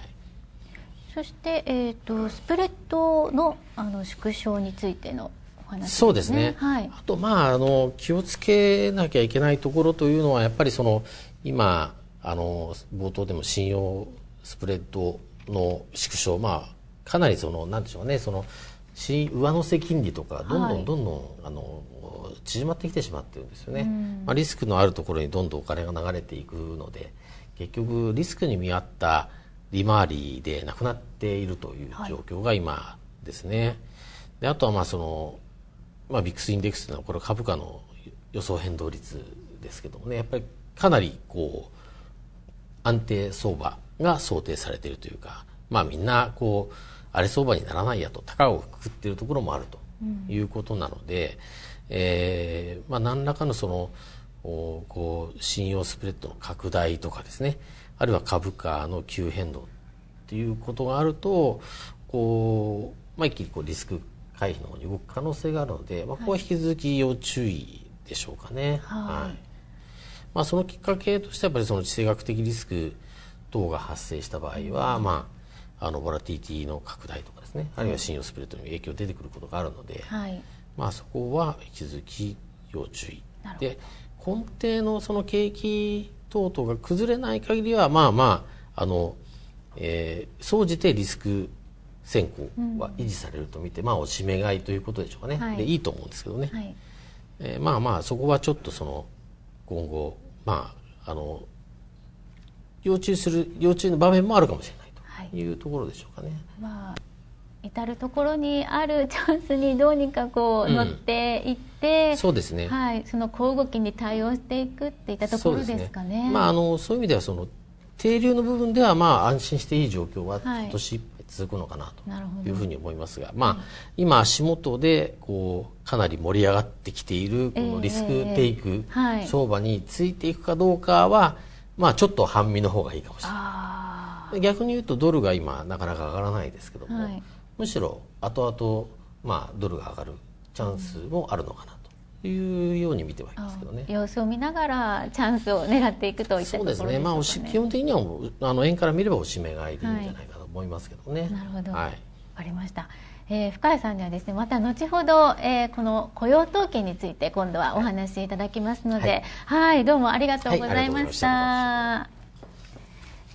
そして、えーと、スプレッドのあの縮小についてのお話、ね、そうですね、はい、あと、まあ、あの気をつけなきゃいけないところというのはやっぱりその今あの冒頭でも信用スプレッドの縮小、まあ、かなりそのなんでしょうねその上乗せ金利とかどんどんどんどん、はい、あの縮まってきてしまってるんですよね、まあ、リスクのあるところにどんどんお金が流れていくので結局リスクに見合った利回りでなくなっているという状況が今ですね、はい、であとはまあその、まあ、ビックスインデックスというのはこれ株価の予想変動率ですけどもねやっぱりかなりこう安定相場が想定されているというかまあみんなこう荒れ相場にならないやと高をくくっているところもあるということなので、うん、えー、まあ、何らかのそのおこう信用スプレッドの拡大とかですねあるいは株価の急変動っていうことがあるとこう、まあ、一気にこうリスク回避の方に動く可能性があるので、まあ、ここは引き続き要注意でしょうかね。はい、はい、まあ、そのきっかけとしてやっぱりその地政学的リスク等が発生した場合は、まああのボラティティの拡大とかですねあるいは信用スプレッドに影響出てくることがあるので、はい、まあ、そこは引き続き要注意で根底のその景気等々が崩れない限りはまあまああの、えー、総じてリスク先行は維持されると見て、うん、まあおしめ買いということでしょうかね、はい、でいいと思うんですけどね、はい、えー、まあまあそこはちょっとその今後まああの要注意する要注意の場面もあるかもしれない。いうところでしょうかね。はい、まあ至る所にあるチャンスにどうにかこう乗っていって、うん、そうですね、はい、その小動きに対応していくっていったところですかね。ねまあ、あのそういう意味ではその停留の部分ではまあ安心していい状況は今年いっぱい続くのかなというふうに思いますが、はい、まあ、今足元でこうかなり盛り上がってきているこのリスクテイク相場についていくかどうかは、まあ、ちょっと半身の方がいいかもしれない。逆に言うとドルが今なかなか上がらないですけども、はい、むしろ後々、まあ、ドルが上がるチャンスもあるのかなというように見てはいますけどね様子を見ながらチャンスを狙っていくといったところですねそうですね、まあ、基本的にはあの円から見ればおしめがいるいいんじゃないかと思いますけどね。はい、なるほど、はい、分かりました。えー、深谷さんにはですねまた後ほど、えー、この雇用統計について今度はお話しいただきますので、はい、はいどうもありがとうございました。はい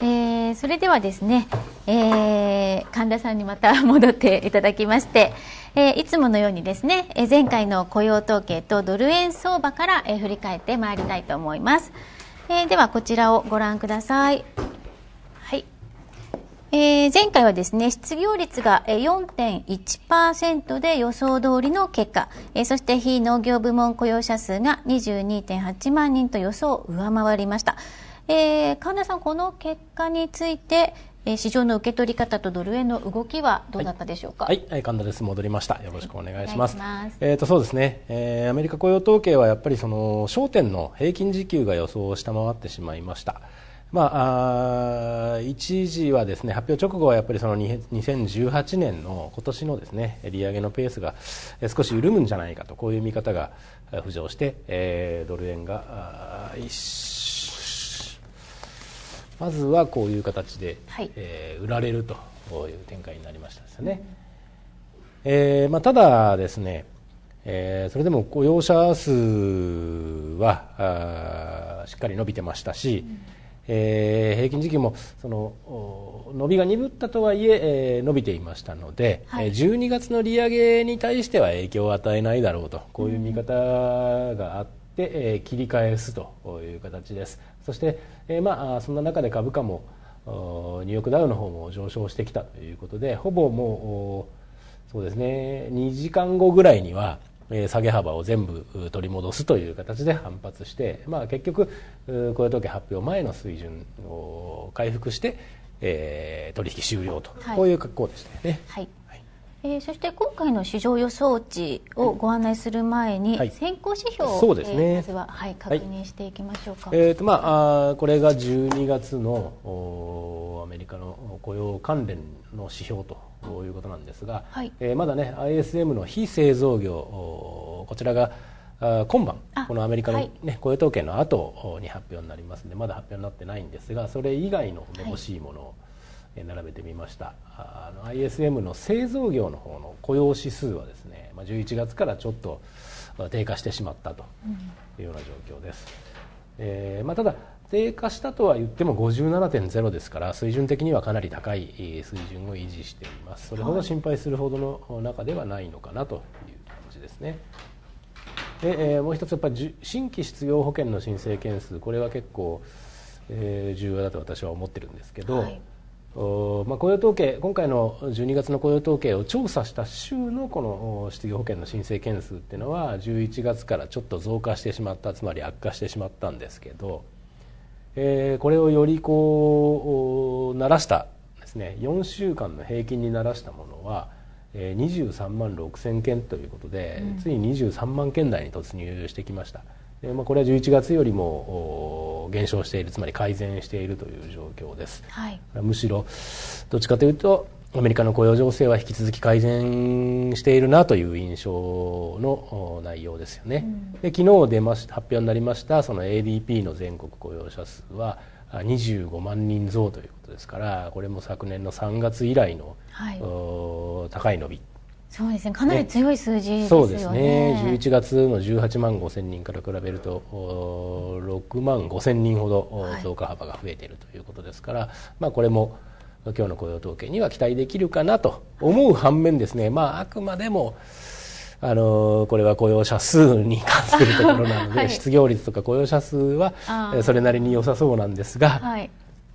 えー、それではですね、えー、神田さんにまた戻っていただきまして、えー、いつものようにですね、え前回の雇用統計とドル円相場から、え振り返ってまいりたいと思います、えではこちらをご覧くださいえー、前回はですね、失業率が4.1%で予想通りの結果、えー、そして非農業部門雇用者数が22.8万人と予想を上回りました。えー、神田さん、この結果について、えー、市場の受け取り方とドル円の動きはどうだったでしょうか。はい、はい、神田です。戻りました。よろしくお願いします。ますえっ、ー、とそうですね、えー。アメリカ雇用統計はやっぱりその焦点の平均時給が予想を下回ってしまいました。まあ、あ一時はですね発表直後はやっぱりその2018年の今年のですね利上げのペースが少し緩むんじゃないかとこういう見方が浮上して、えー、ドル円が一まずはこういう形で、はい、えー、売られるという展開になりましたですね、えー、まあ、ただですね、えー、それでも雇用者数はしっかり伸びてましたし、うん、えー、平均時期もその伸びが鈍ったとはいええー、伸びていましたので、はい、12月の利上げに対しては影響を与えないだろうとこういう見方があって、うん、え切り返すという形です。そして、えー、まあ、そんな中で株価もニューヨークダウの方も上昇してきたということでほぼもうそうですね2時間後ぐらいには下げ幅を全部取り戻すという形で反発して、まあ、結局雇用統計発表前の水準を回復して、えー、取引終了と、はい、こういう格好でしたよね。はいえー、そして今回の市場予想値をご案内する前に、はい、先行指標を、そうですね、えー、まずは、はい、確認していきましょうか、はい、えーとまあ、あこれが12月のアメリカの雇用関連の指標ということなんですが、はい、えー、まだね ISM の非製造業こちらが今晩このアメリカのね、はい、雇用統計の後に発表になりますのでまだ発表になってないんですがそれ以外の目ぼしいもの、並べてみましたあの ISM の製造業の方の雇用指数はですね、まあ、11月からちょっと低下してしまったというような状況です、うん、えー、まあ、ただ低下したとは言っても57.0ですから水準的にはかなり高い水準を維持していますそれほど心配するほどの中ではないのかなという感じですね、で、えー、もう一つやっぱり新規失業保険の申請件数これは結構、えー、重要だと私は思ってるんですけど、はいまあ、雇用統計今回の12月の雇用統計を調査した州のこの失業保険の申請件数っていうのは11月からちょっと増加してしまったつまり悪化してしまったんですけど、えー、これをよりこうならしたですね4週間の平均にならしたものは23万6000件ということで、うん、ついに23万件台に突入してきました。まあ、これは11月よりも減少しているつまり改善しているという状況です、はい、むしろどっちかというとアメリカの雇用情勢は引き続き改善しているなという印象の内容ですよね、うん、で昨日出まし発表になりましたその ADP の全国雇用者数は25万人増ということですからこれも昨年の3月以来の、はい、高い伸びそうですねかなり強い数字ですねそうですね11月の18万5千人から比べると6万5千人ほど増加幅が増えているということですから、はい、まあ、これも今日の雇用統計には期待できるかなと思う反面ですね、まあ、あくまでもあのこれは雇用者数に関するところなので、はい、失業率とか雇用者数はそれなりに良さそうなんですが、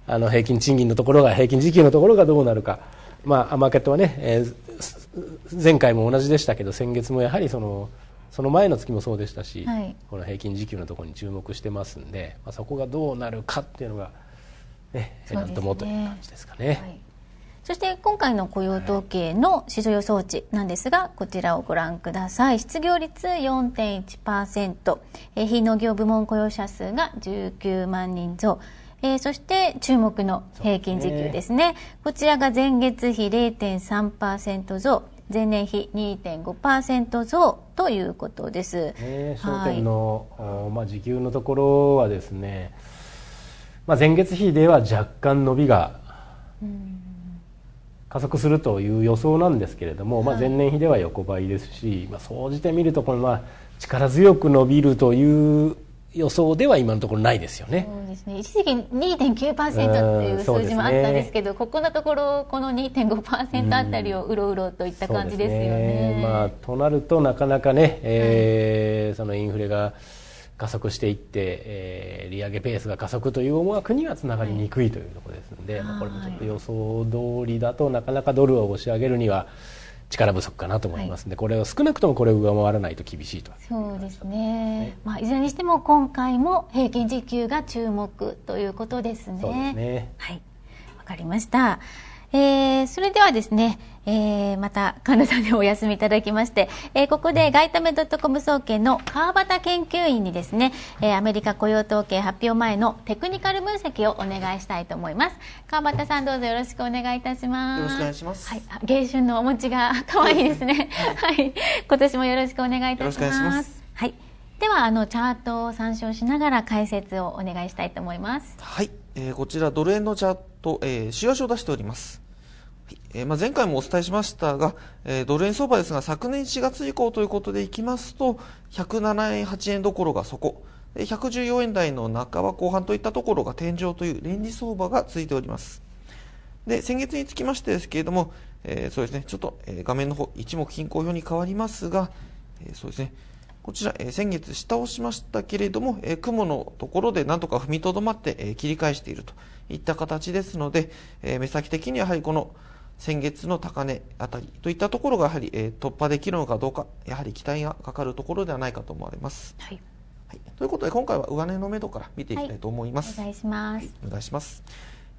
あの平均賃金のところが平均時給のところがどうなるか。まあ、マーケットはね、えー、前回も同じでしたけど先月もやはりそのその前の月もそうでしたし、はい、この平均時給のところに注目してますんで、まあ、そこがどうなるかっていうのがね、ねなんともという感じですかね。はいそして今回の雇用統計の市場予想値なんですが、こちらをご覧ください。失業率4.1%、ー、非農業部門雇用者数が19万人増。えー、そして注目の平均時給ですね。こちらが前月比0.3%増、前年比2.5%増ということです。えー、商の、はい、まあ時給のところはですね、まあ前月比では若干伸びが加速するという予想なんですけれども、まあ前年比では横ばいですし、まあ総じて見るとこれは力強く伸びるという予想では今のところないですよね。そうですね一時期2.9%っていう数字もあったんですけど、ね、ここのところこの2.5%あたりをうろうろといった感じですよね。ねまあ、となるとなかなかね、えー、はい、そのインフレが加速していって、えー、利上げペースが加速という思惑にはつながりにくいというところですので、はい、これもちょっと予想通りだとなかなかドルを押し上げるには。はい力不足かなと思いますので、はい、これを少なくともこれを上回らないと厳しいとそうですね、ね、まあ、いずれにしても今回も平均時給が注目ということですね。そですねはいわかりましたえー、それではですね、えー、また神田さんにお休みいただきまして、えー、ここで外為ドットコム総研の川端研究員にですね、えー、アメリカ雇用統計発表前のテクニカル分析をお願いしたいと思います川端さんどうぞよろしくお願いいたしますよろしくお願いします、はい、芸春のお餅が可愛いですねはい、今年もよろしくお願いいたしますはい。ではあのチャートを参照しながら解説をお願いしたいと思いますはいえー、こちらドル円のチャート、えー、週足を出しております。えー、まあ、前回もお伝えしましたが、えー、ドル円相場ですが昨年4月以降ということでいきますと107円8円どころが底114円台の半ば後半といったところが天井という連ジ相場がついておりますで先月につきましてですけれども、えそうですねちょっと、え画面の方一目均衡表に変わりますが、えそうですねこちら、え先月下をしましたけれども、え雲のところでなんとか踏みとどまって、え切り返しているといった形ですので、え目先的にやはりこの先月の高値あたりといったところがやはり、え突破できるのかどうか、やはり期待がかかるところではないかと思われます。はい、はい、ということで今回は上値の目処から見ていきたいと思います。はい、お願いします。お願いします。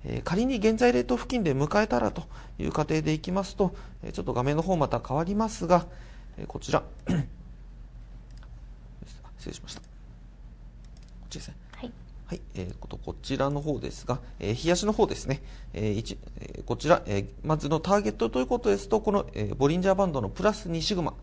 え仮に現在レート付近で迎えたらという過程でいきますと、えちょっと画面の方また変わりますが、えこちら礼しました。こちですね。はい。えー、ことこちらの方ですが、えー、冷やしの方ですね、えーこちら、えー、まずのターゲットということですと、この、えー、ボリンジャーバンドのプラス2シグマ、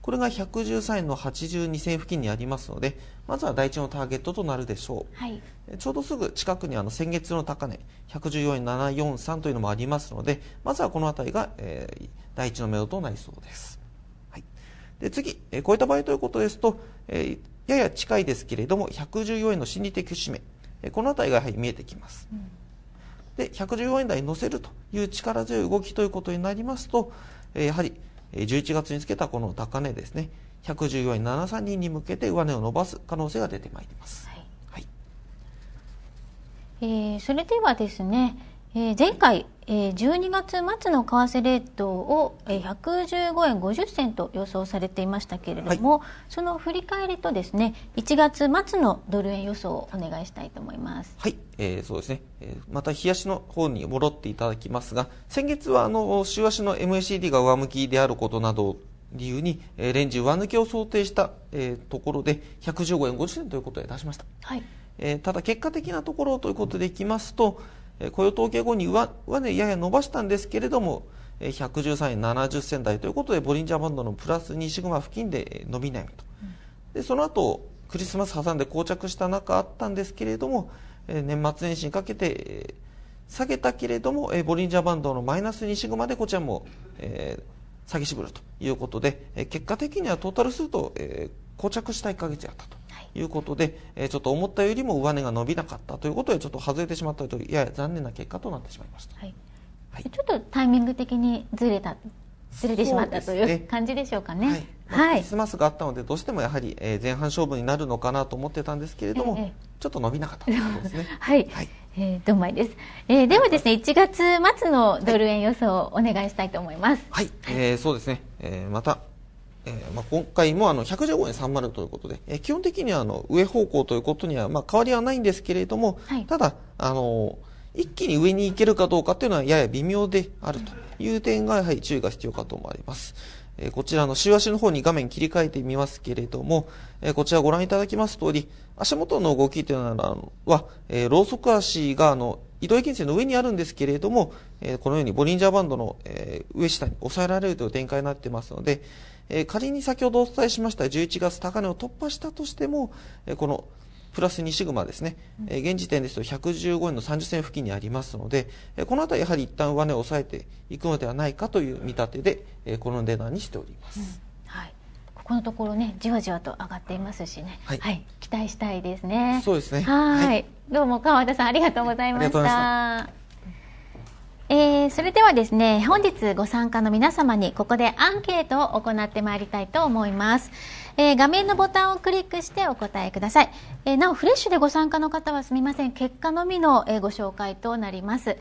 これが113円の82銭付近にありますので、まずは第一のターゲットとなるでしょう。はい、ちょうどすぐ近くにあの先月の高値、114円743というのもありますので、まずはこの辺りが、えー、第一の目処となりそうです。はい、で次、えー、こういった場合ということですと、えーやや近いですけれども114円の心理的節目この辺りがやはり見えてきます。うんで114円台に乗せるという力強い動きということになりますとやはり11月につけたこの高値ですね114円732に向けて上値を伸ばす可能性が出てまいります。はいはい、えー、それではですねえ前回、え12月末の為替レートを、え115円50銭と予想されていましたけれども、はい、その振り返りとですね1月末のドル円予想をお願いしたいと思います。はい、えー、そうですね、えー、また日足の方に戻っていただきますが先月はあの週足の MACD が上向きであることなど理由に、えレンジ上抜けを想定した、えところで115円50銭ということで出しました、はいえー、ただ結果的なところということでいきますと、うん雇用統計後にはは、ね、やや伸ばしたんですけれども、113円70銭台ということで、ボリンジャーバンドのプラス2シグマ付近で伸び悩みと、でその後クリスマス挟んで膠着した中あったんですけれども、年末年始にかけて下げたけれども、ボリンジャーバンドのマイナス2シグマでこちらも、えー、下げ絞るということで、結果的にはトータルすると、えー、膠着した1か月やったと。いうことで、えちょっと思ったよりも上値が伸びなかったということでちょっと外れてしまったといやや残念な結果となってしまいました、はいはい、ちょっとタイミング的にずれたずれてしまったという感じでしょうかね。はい、まあ、クリスマスがあったのでどうしてもやはりえ前半勝負になるのかなと思ってたんですけれども、ええ、ちょっと伸びなかったということですね。はい、はいえー、どんまいです、えー、ではですね1月末のドル円予想をお願いしたいと思います。はい、はい、えー、そうですね、えー、またえーまあ、今回もあの115円30ということで、えー、基本的にはあの上方向ということにはまあ変わりはないんですけれども、はい、ただ、あのー、一気に上に行けるかどうかというのはやや微妙であるという点が、やはり注意が必要かと思われます。えー、こちらの週足の方に画面切り替えてみますけれども、えー、こちらご覧いただきます通り、足元の動きというのは、えー、ローソク足があの移動平均線の上にあるんですけれども、えー、このようにボリンジャーバンドの、えー、上下に抑えられるという展開になっていますので、え仮に先ほどお伝えしました11月高値を突破したとしても、えこのプラス2シグマですね、え現時点ですと115円の30銭付近にありますので、えこの辺りやはり一旦上値を抑えていくのではないかという見立てで、えこの値段にしております。うん、はいここのところねじわじわと上がっていますしね、はい、はい、期待したいですね。そうですね。はいはい、どうも川田さんありがとうございました。えー、それではですね本日ご参加の皆様にここでアンケートを行ってまいりたいと思います、えー、画面のボタンをクリックしてお答えください、えー、なおフレッシュでご参加の方はすみません結果のみの、えご紹介となります、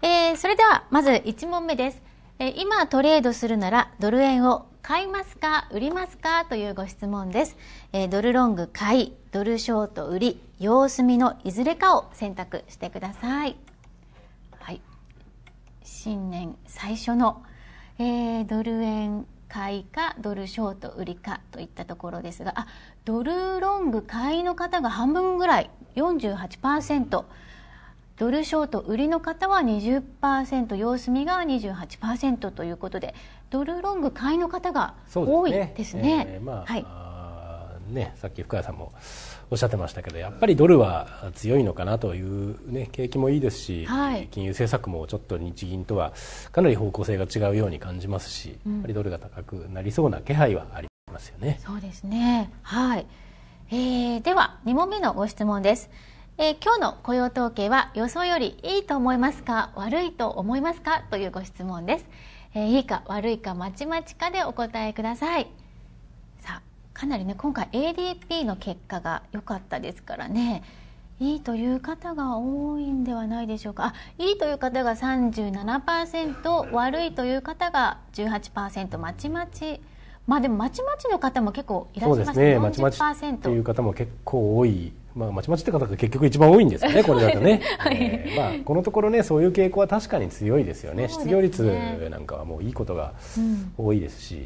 えそれではまず1問目です、え今トレードするならドル円を買いますか売りますかというご質問です、えドルロング買いドルショート売り様子見のいずれかを選択してください新年最初の、えー、ドル円買いかドルショート売りかといったところですがあドルロング買いの方が半分ぐらい48%ドルショート売りの方は20%様子見が28%ということでドルロング買いの方が多いですね。はい、ねさっき深谷さんもおっしゃってましたけどやっぱりドルは強いのかなという、ね、景気もいいですし、はい、金融政策もちょっと日銀とはかなり方向性が違うように感じますし、うん、やっぱりドルが高くなりそうな気配はありますよね。そうですねはい、えー、では2問目のご質問です。えー、今日の雇用統計は予想よりいいと思いますか悪いと思いますかというご質問です、えー、いいか悪いかまちまちかでお答えくださいかなりね今回 ADP の結果が良かったですからねいいという方が多いんではないでしょうかいいという方が37%悪いという方が18%まちまちまあでもまちまちの方も結構いらっしゃいますねまちまちという方も結構多いまあ、まちまちって方が結局一番多いんですよね、これだとね。はいえー、まあ、このところね、そういう傾向は確かに強いですよね。ね失業率なんかはもういいことが多いですし。う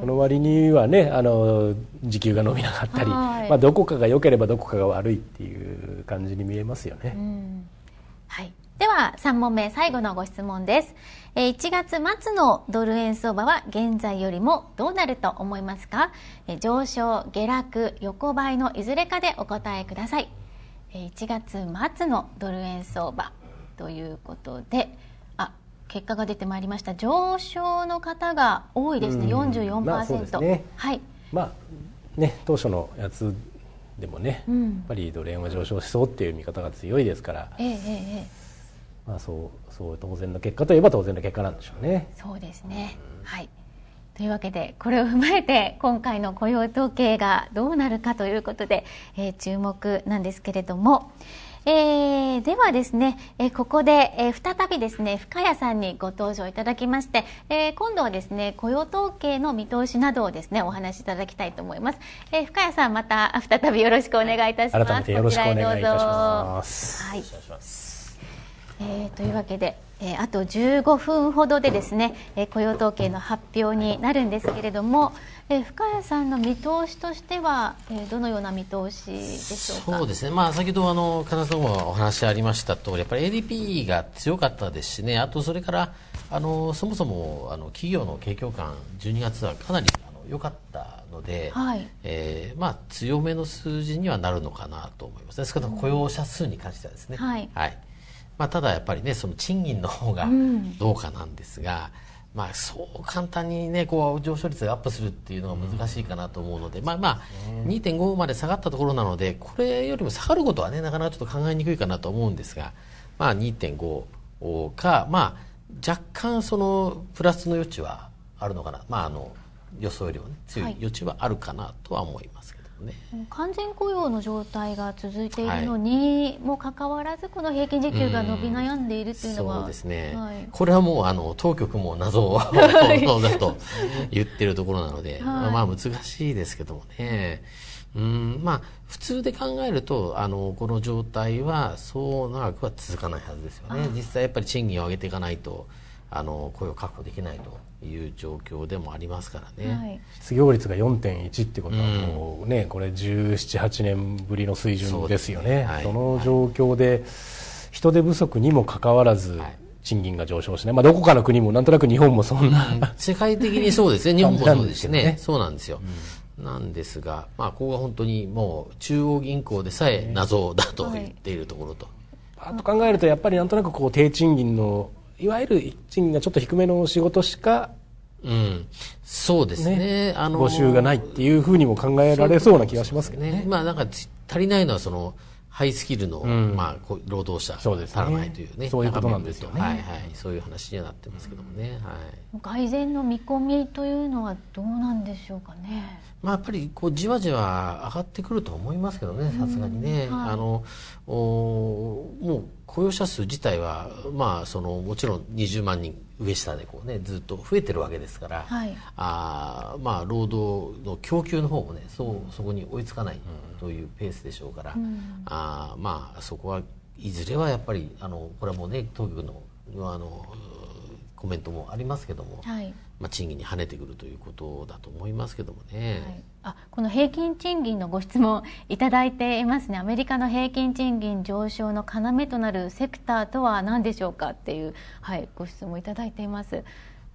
その割にはねあの時給が伸びなかったり、はい、まあ、どこかが良ければどこかが悪いっていう感じに見えますよね。うん、はいでは3問目最後のご質問です、え1月末のドル円相場は現在よりもどうなると思いますか、え上昇下落横ばいのいずれかでお答えください、え1月末のドル円相場ということで、結果が出てまいりました上昇の方が多いですね、44%、まあそうねはいまあね、当初のやつでもね、うん、やっぱりドル円は上昇しそうっていう見方が強いですから、えええ、まあ、そうそう当然の結果といえば当然の結果なんでしょうね。そうですね、うん、はいというわけでこれを踏まえて今回の雇用統計がどうなるかということで、えー、注目なんですけれども。えー、ではですね、えー、ここで、えー、再びですね深谷さんにご登場いただきまして、えー、今度はですね雇用統計の見通しなどをですねお話しいただきたいと思います、えー、深谷さんまた再びよろしくお願いいたします、はい、改めてよろしくお願いいたしますはい、えー、というわけで、えー、あと15分ほどでですね、えー、雇用統計の発表になるんですけれども、え深谷さんの見通しとしては、えー、どのような見通しでしょうかそうですね、まあ、先ほどあの金沢もお話ありました通りやっぱり ADP が強かったですしねあとそれからあのそもそもあの企業の景況感12月はかなり良かったので、はい、えー、まあ、強めの数字にはなるのかなと思いますですから雇用者数に関してはですね、うん、はい、はい、まあ、ただやっぱりねその賃金の方がどうかなんですが、まあ、そう簡単に、ね、こう上昇率がアップするっていうのは難しいかなと思うので、うん、まあまあ、2.5まで下がったところなのでこれよりも下がることは、ね、なかなかちょっと考えにくいかなと思うんですが、まあ、2.5か、まあ、若干そのプラスの余地はあるのかな、まあ、あの予想よりも、ね、強い余地はあるかなとは思います。はいね完全雇用の状態が続いているのに、もかかわらずこの平均時給が伸び悩んでいるというのは、そうですね、はい、これはもうあの当局も謎 だと言ってるところなので、はい、まあ難しいですけどもね。うんまあ、普通で考えるとあのこの状態はそう長くは続かないはずですよね実際やっぱり賃金を上げていかないとあの雇用確保できないという状況でもありますからね、はい、失業率が4.1ってことはもうね、うん、これ1718年ぶりの水準ですよねそ、ねはい、の状況で人手不足にもかかわらず、賃金が上昇しない、まあ、どこかの国もなんとなく日本もそんな、世界的にそうですね 日本もそうですね、そうなんですよ、うん、なんですが、まあ、ここが本当にもう中央銀行でさえ謎だと言っているところと、はい、と考えるとやっぱりなんとなくこう低賃金のいわゆる賃金がちょっと低めの仕事しかうん、そうですね、ね、あの募集がないっていうふうにも考えられそうな気がしますけどね。ねまあなんか足りないのはそのハイスキルの、うん、まあ、労働者足らないというねそういうことなんですよね、はいはい、そういう話にはなってますけどもね、はい、改善の見込みというのはどうなんでしょうかね、まあ、やっぱりこうじわじわ上がってくると思いますけどねさすがにね、はい、あのおもう雇用者数自体は、まあ、そのもちろん20万人上下でこう、ね、ずっと増えてるわけですから、はい、あまあ、労働の供給の方もねそうそこに追いつかないというペースでしょうから、うん、あまあ、そこはいずれはやっぱりあのこれはもうね当局のあのコメントもありますけども、はい、まあ、賃金に跳ねてくるということだと思いますけどもね、はい、あこの平均賃金のご質問いただいていますねアメリカの平均賃金上昇の要となるセクターとは何でしょうかっていう、はい、ご質問いただいています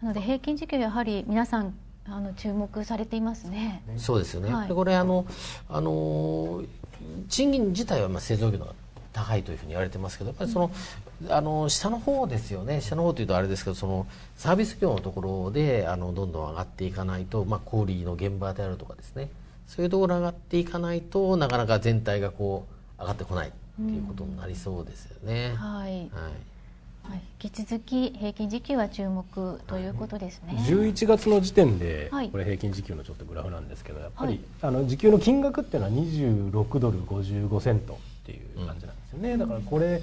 なので平均時給やはり皆さんあの注目されていますね。そうですよね。はい、これあのあの賃金自体はまあ製造業の高いというふうに言われてますけどやっぱりそのうん、あの下の方ですよね下の方というとあれですけどそのサービス業のところであのどんどん上がっていかないと、まあ、小売の現場であるとかですねそういうところ上がっていかないとなかなか全体がこう上がってこないっていうことになりそうですよね。うん、はい、はいはい、引き続き平均時給は注目ということですね、はい、11月の時点で、これ平均時給のちょっとグラフなんですけどやっぱり、はい、あの時給の金額っていうのは26ドル55セントっていう感じなんよねだからこれ、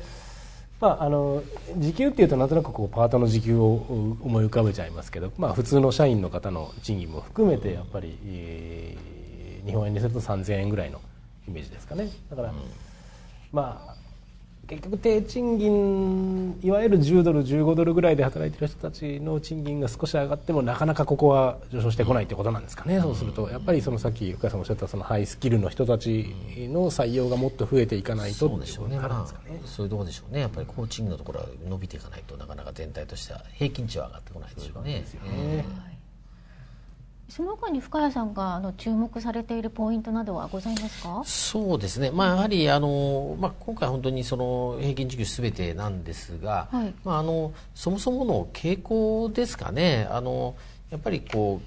まあ、あの時給っていうとなんとなくこうパートの時給を思い浮かべちゃいますけど、まあ、普通の社員の方の賃金も含めてやっぱり、えー、日本円にすると3000円ぐらいのイメージですかねだから、まあ結局低賃金いわゆる10ドル15ドルぐらいで働いてる人たちの賃金が少し上がってもなかなかここは上昇してこないってことなんですかね、うん、そうするとやっぱりそのさっき深谷さんおっしゃったそのハイスキルの人たちの採用がもっと増えていかないと、そうでしょうね、そういうところでしょうねやっぱり高賃金のところは伸びていかないとなかなか全体としては平均値は上がってこないでしょうね。ですよね、その他に深谷さんがあの注目されているポイントなどはございますかそうですね、まあ、やはりあの、まあ、今回、本当にその平均時給すべてなんですが、はい、まあ、あのそもそもの傾向ですかね。あのやっぱりこ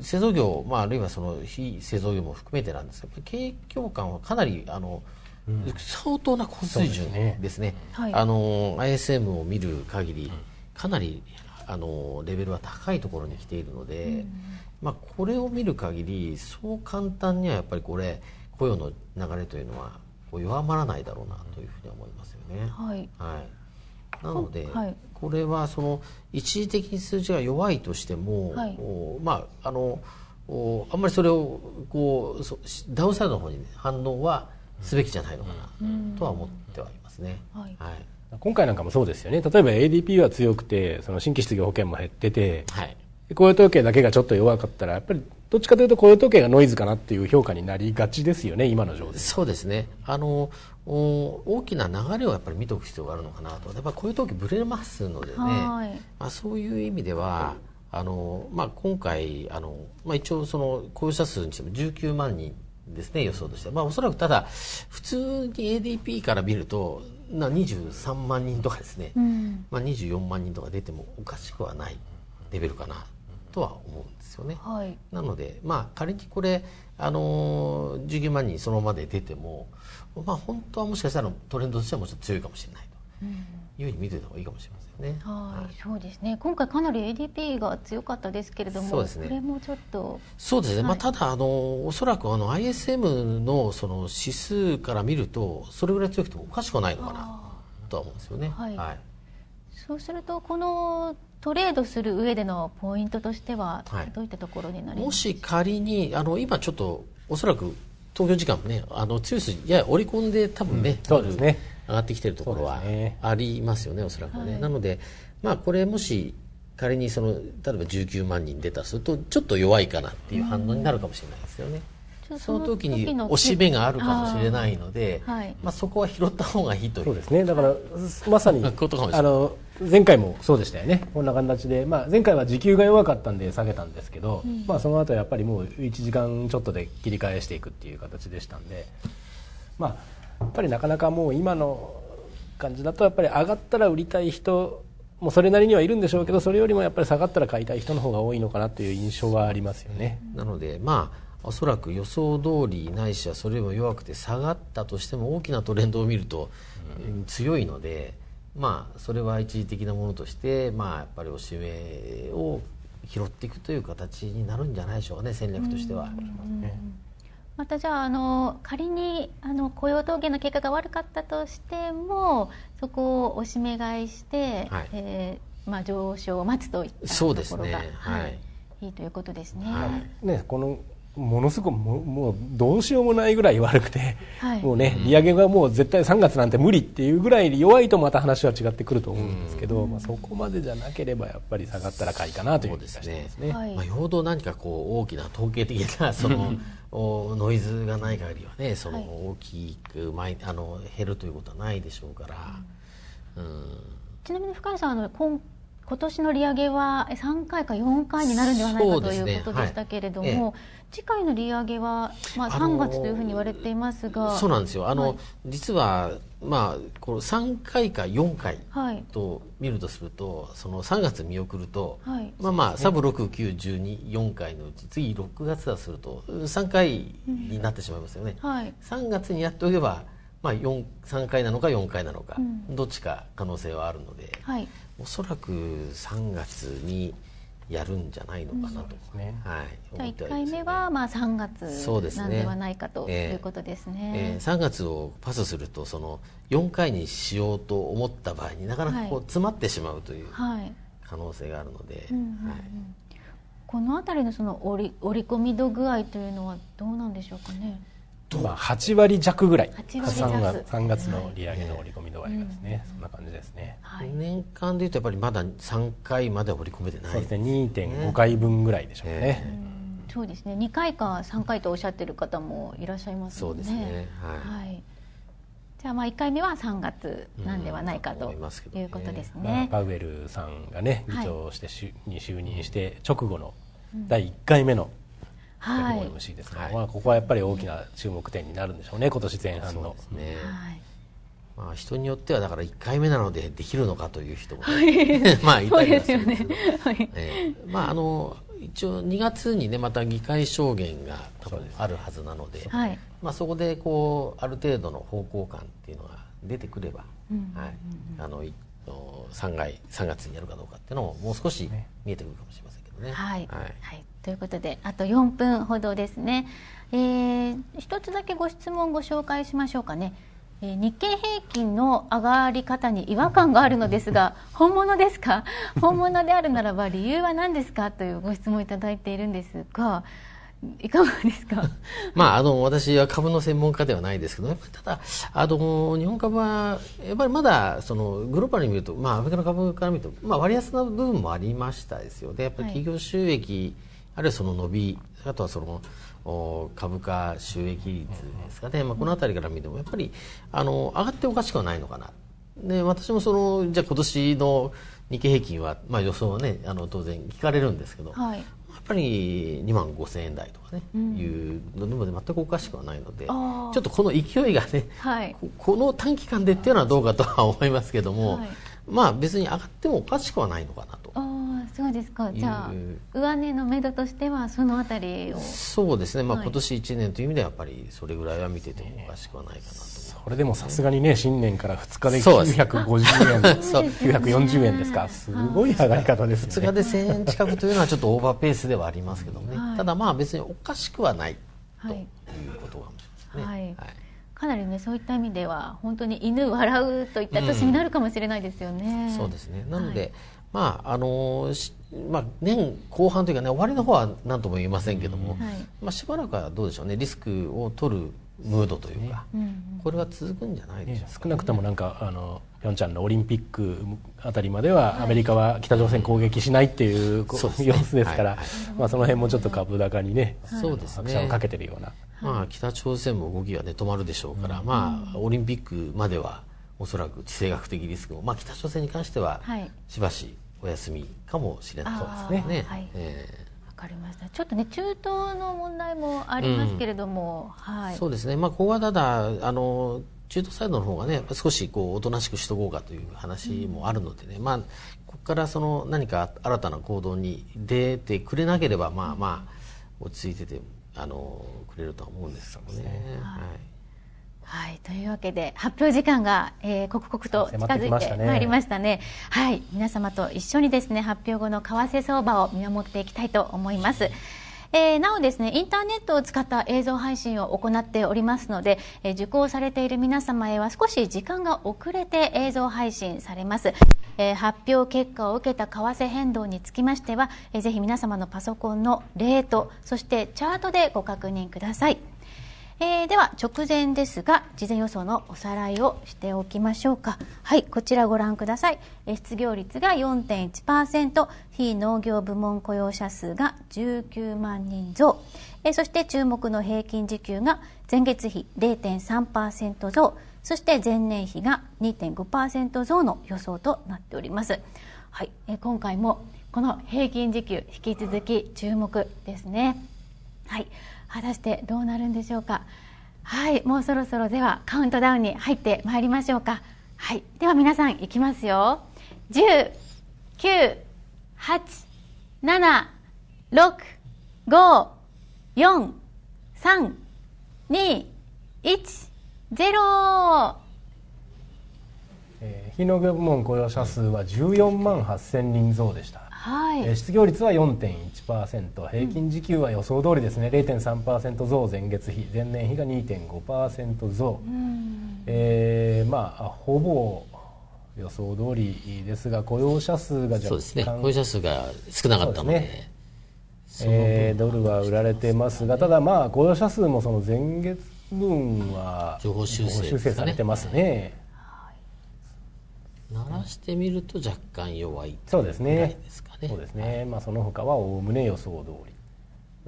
う製造業、まあ、あるいはその非製造業も含めてなんですが景況感はかなりあの、うん、相当な高水準ですね、ねはい、あの ISM を見る限りかなりあのレベルは高いところに来ているので。うんまあ、これを見る限りそう簡単にはやっぱりこれ雇用の流れというのは弱まらないだろうなというふうに思いますよね。はい、はい、なので、これはその一時的に数字が弱いとしても、はい、まああのあんまりそれをこうダウンサイドの方に、ね、反応はすべきじゃないのかなとは思ってはいますね。はい、はい今回なんかもそうですよね例えば ADP は強くてその新規失業保険も減ってて、はい、雇用統計だけがちょっと弱かったらやっぱりどっちかというと雇用統計がノイズかなっていう評価になりがちですよね今の状況そうですねあの大きな流れをやっぱり見ておく必要があるのかなとやっぱ雇用統計ぶれますのでね、まあ、そういう意味では、あのまあ、今回あの、まあ、一応その雇用者数にしても19万人ですね予想としてまあおそらくただ普通に ADP から見るとな23万人とかですね、うん、まあ、24万人とか出てもおかしくはないレベルかなとは思うんですよね。はい、なので、まあ、仮にこれ、あのー、19万人そのままで出ても、まあ、本当はもしかしたらトレンドとしてはもうちょっと強いかもしれないというふうに見てた方がいいかもしれませんね。うん、はい、そうですね今回かなり ADP が強かったですけれどもそうです、ね、これもちょっとそうですね、はい、まあ、ただあのおそらくあの ISM のその指数から見るとそれぐらい強くてもおかしくないのかなとは思うんですよね。はい、はいそうするとこのトレードする上でのポイントとしては、どういったところになります、はい、もし仮にあの今ちょっとおそらく東京時間もねあの強い筋いや織り込んで多分ね、うん、そうですね上がってきてるところはありますよね、ねおそらくね、はい、なので、まあ、これもし仮にその例えば19万人出たするとちょっと弱いかなっていう反応になるかもしれないですよね。その時に押し目があるかもしれないので、はい、まあ、そこは拾った方がいいというそうですねだからまさに あの前回もそうでしたよねこんな形で、まあ、前回は時給が弱かったんで下げたんですけど、うん、まあ、その後やっぱりもう1時間ちょっとで切り返していくっていう形でしたんで、まあ、やっぱりなかなかもう今の感じだとやっぱり上がったら売りたい人もそれなりにはいるんでしょうけどそれよりもやっぱり下がったら買いたい人の方が多いのかなという印象はありますよね。なので、まあおそらく予想通りないしはそれよりも弱くて下がったとしても大きなトレンドを見ると強いので、まあ、それは一時的なものとして、まあ、やっぱり押し目を拾っていくという形になるんじゃないでしょうかね戦略としては。またじゃああの仮にあの雇用統計の結果が悪かったとしてもそこをおしめ買いして、はい、えー、まあ、上昇を待つといったところが、ねはい、はい、いいということですね。はい、ねこのものすごくももうどうしようもないぐらい悪くて、はい、もうね利上げがもう絶対3月なんて無理っていうぐらい弱いとまた話は違ってくると思うんですけど、まあ、そこまでじゃなければやっぱり下がったら買いかなという気がしますね。すねはい、まあ、よほど何かこう大きな統計的なそのおノイズがない限りはねその大きく、はい、あの減るということはないでしょうから。うん、ちなみに深井さんあの今今年の利上げは3回か4回になるんではないか、ね、ということでしたけれども、はいええ、次回の利上げは、まあ、3月というふうに言われていますが、そうなんですよあの、はい、実は、まあ、この3回か4回と見るとすると、はい、その3月見送ると、まあまあ、サブ6、9、12、4回のうち次6月だとすると3回になってしまいますよね。うん、3月にやっておけばまあ、3回なのか4回なのか、うん、どっちか可能性はあるので、はい、おそらく3月にやるんじゃないのかなと、うんはい、じゃあ1回目はまあ3月なんではないかということですねで、ね、えーえー、3月をパスするとその4回にしようと思った場合になかなかこう詰まってしまうという可能性があるので。この辺りのその織り織り込み度具合というのはどうなんでしょうかね。まあ、8割弱ぐらい 3, 月3月の利上げの織り込み度合いがですね、はい、そんな感じですね、はい、年間でいうとやっぱりまだ3回まで織り込めてないそうですね2.5回分ぐらいでしょうね、えーう、そうですね2回か3回とおっしゃってる方もいらっしゃいますねそうですねはい、はいじゃあまあ1回目は3月なんではないかということですね。まあ、パウエルさんがね議長してし、はい、に就任して直後の第1回目のはい、o m c ですから、まあ、ここはやっぱり大きな注目点になるんでしょうね、今年前半の。そうですね、はいまあ、人によってはだから1回目なのでできるのかという人も、い、まあいたりるんですけど、まあの一応2月にねまた議会証言が多分あるはずなので、ねはい、まあ、そこでこうある程度の方向感っていうのが出てくれば、い、あの3月にやるかどうかっていうのももう少し見えてくるかもしれませんけどね。はい、はいということであと4分ほどですね、えー、一つだけご質問ご紹介しましょうかね、えー、日経平均の上がり方に違和感があるのですが 本物ですか本物であるならば理由は何ですかというご質問いただいているんですがいかがですか まあ、あの、私は株の専門家ではないですけど、ね、ただ、あの、日本株は、やっぱりまだ、その、グローバルに見ると、まあ、アメリカの株から見ると、まあ、割安な部分もありましたですよね。やっぱり企業収益、はいあるいはその伸びあとはその株価収益率ですかね、まあ、この辺りから見てもやっぱりあの上がっておかしくはないのかなで私もそのじゃ今年の日経平均は、まあ、予想はねあの当然聞かれるんですけど、はい、やっぱり2万5000円台とかね、うん、いうのでも全くおかしくはないのでちょっとこの勢いがね、はい、この短期間でっていうのはどうかとは思いますけども、はい、まあ別に上がってもおかしくはないのかなと。そうですかじゃあ上値の目処としてはそのあたりをそうですね、まあ、今年1年という意味ではやっぱりそれぐらいは見ててもおかしくはないかなと、それでもさすがにね新年から2日で950円940 円ですか すごい上がり方ですね2日で1000円近くというのはちょっとオーバーペースではありますけどね、はい、ただまあ別におかしくはないということかもしれないはい、かなりねそういった意味では本当に犬笑うといった年になるかもしれないですよね。うん、そうですねなので、まああのまあ、年後半というかね終わりの方は何とも言えませんけども、うんはい、まあ、しばらくはどうでしょうねリスクを取るムードというか、ね、これは続くんじゃないでしょうか、ね少なくともなんかあのピョンチャンのオリンピックあたりまではアメリカは北朝鮮攻撃しないっていう、はい、様子ですから、はいまあ、その辺もちょっと株高にね、はい、そうですねかけてるような、まあ、北朝鮮も動きが、ね、止まるでしょうから、うん、まあ、オリンピックまではおそらく地政学的リスクも、まあ、北朝鮮に関してはしばしお休みかもしれないですね。はいえー、かりましたちょっとね中東の問題もありますけれども、うん、はい、そうですね、まあ、ここはただあの中東サイドの方がね少しこうおとなしくしとこうかという話もあるのでね、うん、まあ、ここからその何か新たな行動に出てくれなければまあまあ落ち着いててあのくれるとは思うんですけどね。はいはい、というわけで発表時間が、えー、刻々と近づいてまいりましたね、ね、はい皆様と一緒にですね発表後の為替相場を見守っていきたいと思います。えー、なおですね、インターネットを使った映像配信を行っておりますので、えー、受講されている皆様へは少し時間が遅れて映像配信されます。えー、発表結果を受けた為替変動につきましては、えー、ぜひ皆様のパソコンのレート、そしてチャートでご確認ください。えー、では直前ですが事前予想のおさらいをしておきましょうかはいこちらご覧ください、え失業率が4.1%非農業部門雇用者数が19万人増、えー、そして注目の平均時給が前月比0.3%増そして前年比が2.5%増の予想となっておりますはい、えー、今回もこの平均時給引き続き注目ですねはい果たしてどうなるんでしょうかはいもうそろそろではカウントダウンに入ってまいりましょうかはいでは皆さんいきますよ10 9 8 7 6 5 4 3 2 1 0えー、日の部門雇用者数は14万8000人増でしたはい、え失業率は4.1%平均時給は予想通りですね、うん、0.3%増前月比前年比が2.5%増、うん、えー、まあほぼ予想通りですが雇用者数がそうですね雇用者数が少なかったので、ね、えー、ドルは売られてますが、ね、ただまあ雇用者数もその前月分は情報修正、ね,、されてますね。鳴らしてみると若干弱いそうですね。ですかねそうですね、まあ、その他はおおむね予想通り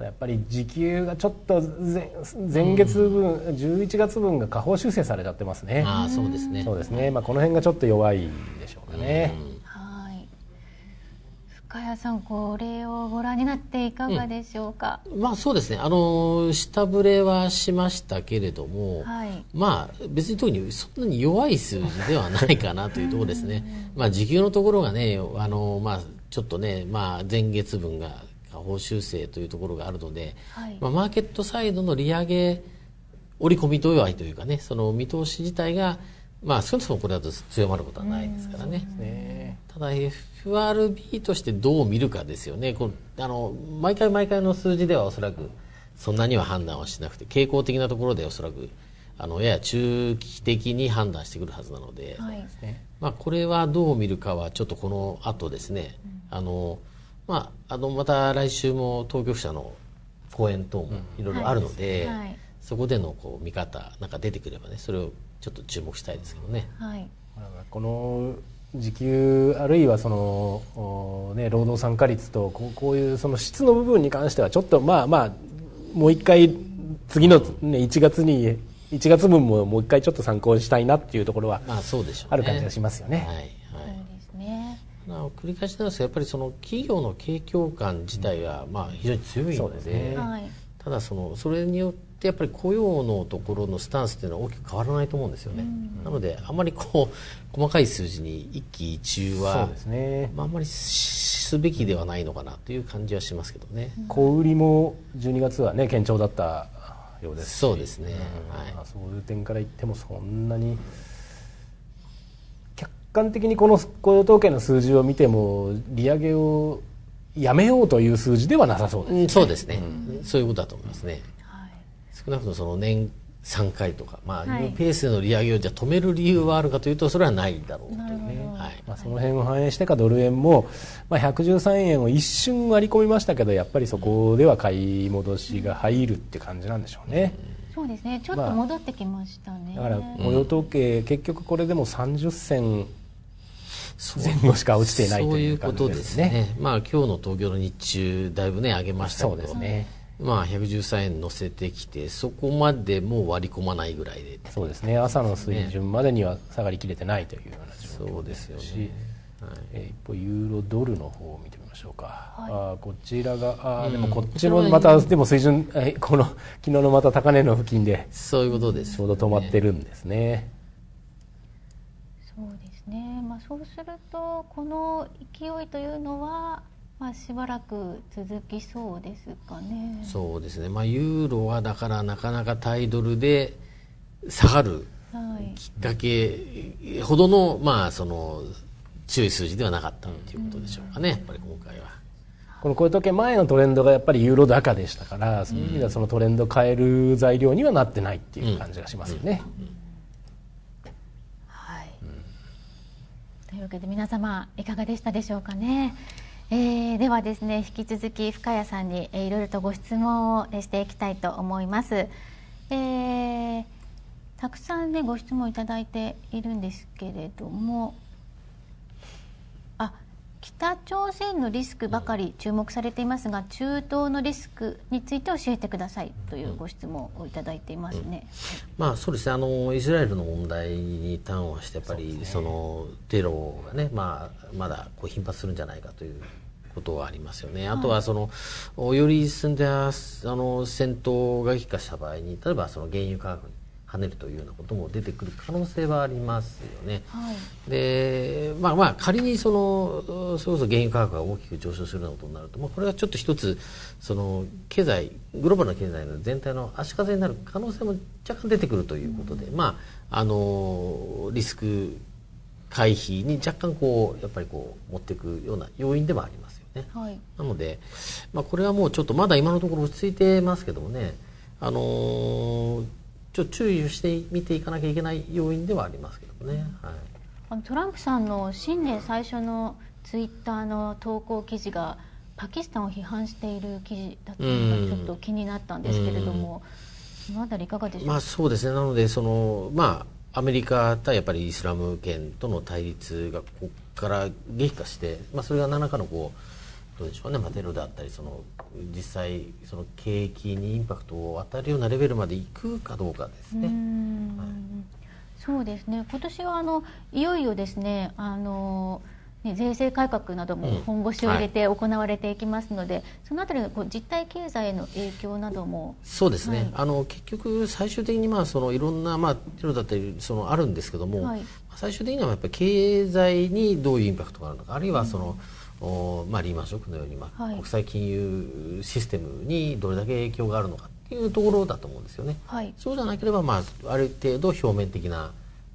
やっぱり時給がちょっと前前月分、うん、11月分が下方修正されちゃってますねあそうですねそうですね、まあ、この辺がちょっと弱いでしょうかね、うん、深谷さんこれをご覧になっていかがでしょうか、うん、まあそうですねあの下振れはしましたけれども、はい、まあ別に特にそんなに弱い数字ではないかなというところですね、まあ時給のところがねあのまあちょっとね、まあ、前月分が下方修正というところがあるので、はい、まあ、マーケットサイドの利上げ織り込み度合いというかねその見通し自体が、まあ、少なくともこれだと強まることはないですからね。ねただ FRB としてどう見るかですよねこあの毎回毎回の数字ではおそらくそんなには判断はしなくて傾向的なところでおそらくあのやや中期的に判断してくるはずなので、はい、まあ、これはどう見るかはちょっとこの後ですね、うんあの、まあ、あのまた来週も当局者の講演等もいろいろあるので、はい、そこでのこう見方なんか出てくればねそれをちょっと注目したいですけどね。はい、この時給あるいはその、ね、労働参加率とこうこういうその質の部分に関してはちょっとまあまあもう一回次の、ね、1月に1月分ももう一回ちょっと参考にしたいなっていうところはある感じがしますよね。ねはい繰り返しなんですがやっぱりその企業の景況感自体がまあ非常に強いので,、ね、ただそのそれによってやっぱり雇用のところのスタンスというのは大きく変わらないと思うんですよね、なのであまりこう細かい数字に一喜一憂は、ね、まあ、あんまりすべきではないのかなという感じはしますけどね、小売りも12月はね堅調だったようですそうですね、はい、そういう点から言ってもそんなに、観的にこの雇用統計の数字を見ても利上げをやめようという数字ではなさそうです、ね、そうですね、うん、そういうことだと思いますね、はい、少なくともその年3回とか、まあ、はい、ペースでの利上げをじゃ止める理由はあるかというとそれはないだろうとはいまあ、その辺を反映してかドル円も、まあ、113円を一瞬割り込みましたけどやっぱりそこでは買い戻しが入るって感じなんでしょうね。うんそうですね。ちょっと戻ってきましたね。まあ、だから雇用統計、うん、結局これでも30銭前後しか落ちていないということですね。すねまあ今日の東京の日中だいぶね上げましたけど、ね。まあ113円乗せてきてそこまでも割り込まないぐらいで、そうですね。朝の水準までには下がりきれてないというような状況ですよね、はい、え一方ユーロドルの方を見てみましょうか。はい、あこちらがあ、うん、でもこっちのまたでも水準この昨日のまた高値の付近でそういうことです、ね、ちょうど止まってるんですね。まあ、そうするとこの勢いというのは、まあ、しばらく続きそうですかね。そうですね、まあ、ユーロはだからなかなかタイドルで下がるきっかけほどの,、まあその強い数字ではなかったということでしょうかね、やっぱり今回は。このこういう時計前のトレンドがやっぱりユーロ高でしたからそういう意味ではそのトレンドを変える材料にはなってないっていう感じがしますよね。うんうんうんいわけで皆様いかがでしたでしょうかね。えー、ではですね引き続き深谷さんに、えー、いろいろとご質問をしていきたいと思います。えー、たくさんねご質問いただいているんですけれども、北朝鮮のリスクばかり注目されていますが中東のリスクについて教えてくださいというご質問をいただいていますね、うんうん、まあ、そうですねあのイスラエルの問題に端をしてやっぱりそ、ね,、のテロがね、まあ、まだこう頻発するんじゃないかということはありますよね、あとはその、はい、より進んであの戦闘が激化した場合に例えばその原油価格に跳ねるというようなことも出てくる可能性はありますよね。はい、でまあまあ仮にそのそれこそ原油価格が大きく上昇するようなことになると、まあ、これはちょっと一つその経済グローバルな経済の全体の足かせになる可能性も若干出てくるということで、うん、まああのリスク回避に若干こうやっぱりこう持っていくような要因でもありますよね。はい、なので、まあ、これはもうちょっとまだ今のところ落ち着いてますけどもね、あのーちょっと注意して見ていかなきゃいけない要因ではありますけどね。はい、あのトランプさんの新年最初のツイッターの投稿記事がパキスタンを批判している記事だったのがちょっと気になったんですけれども、そのあたりいかがでしょうか。まあそうですね。なのでそのまあアメリカ対やっぱりイスラム圏との対立がここから激化して、まあそれが何らかのこうどうでしょうね、まあ、ゼロであったりその実際その景気にインパクトを与えるようなレベルまでいくかどうかですね。そうですね今年はあのいよいよですねあのね、税制改革なども本腰を入れて行われていきますので、うんはい、そのあたりのこう実体経済への影響などもそうですね、はい、あの結局、最終的にまあそのいろんな、まあ、テロだったりそのあるんですけども、はい、最終的にはやっぱり経済にどういうインパクトがあるのかあるいはその、うんおまあ、リーマンショックのように、まあ、はい、国際金融システムにどれだけ影響があるのかっていうところだと思うんですよね。はい、そうじゃなければ、まあ、ある程度表面的な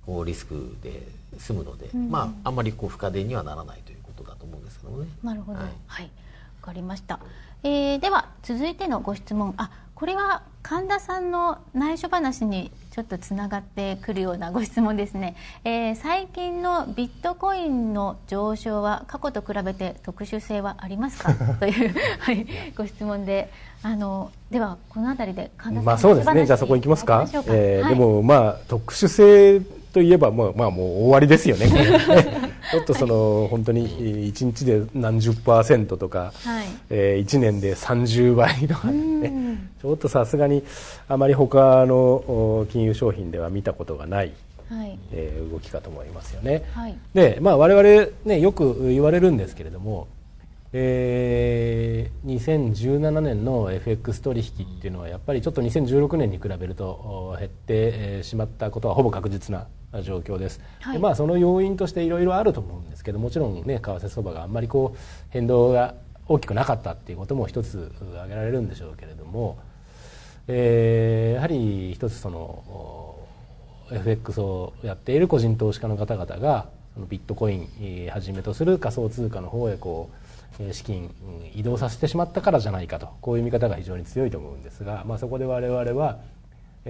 こうリスクで済むので、うん、まあ、あんまりこう深手にはならないということだと思うんですけどもね。なるほど、はい、はい、分かりました、えー、では続いてのご質問あこれは神田さんの内緒話にちょっとつながってくるようなご質問ですね、えー、最近のビットコインの上昇は過去と比べて特殊性はありますか という、はい、ご質問であのではこの辺りで神田さんまあそうですねじゃあそこ行きますか、えー、はい、でもまあ特殊性といえばもう,、まあ、もう終わりですよね ちょっとその、はい、本当に1日で何十パーセントとか、はい、えー、1年で30倍とかねちょっとさすがにあまり他の金融商品では見たことがない。はい、え動きかと思いますよね、はい、で、まあ、我々、ね、よく言われるんですけれども、えー、2017年の FX 取引っていうのはやっぱりちょっと2016年に比べると減ってしまったことはほぼ確実な状況です、はい、まあ、その要因としていろいろあると思うんですけどもちろん、ね、為替相場があんまりこう変動が大きくなかったっていうことも一つ挙げられるんでしょうけれども、えー、やはり一つその FX をやっている個人投資家の方々がそのビットコインはじめとする仮想通貨の方へこう資金移動させてしまったからじゃないかとこういう見方が非常に強いと思うんですが、まあ、そこで我々は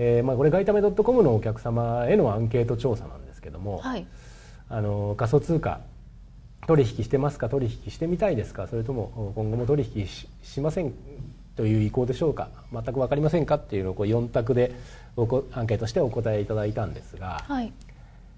えー、まあ、これ外為トコムのお客様へのアンケート調査なんですけども、はい、あの仮想通貨取引してますか取引してみたいですかそれとも今後も取引しませんという意向でしょうか全く分かりませんかっていうのをこう4択でおこアンケートしてお答えいただいたんですが、はい、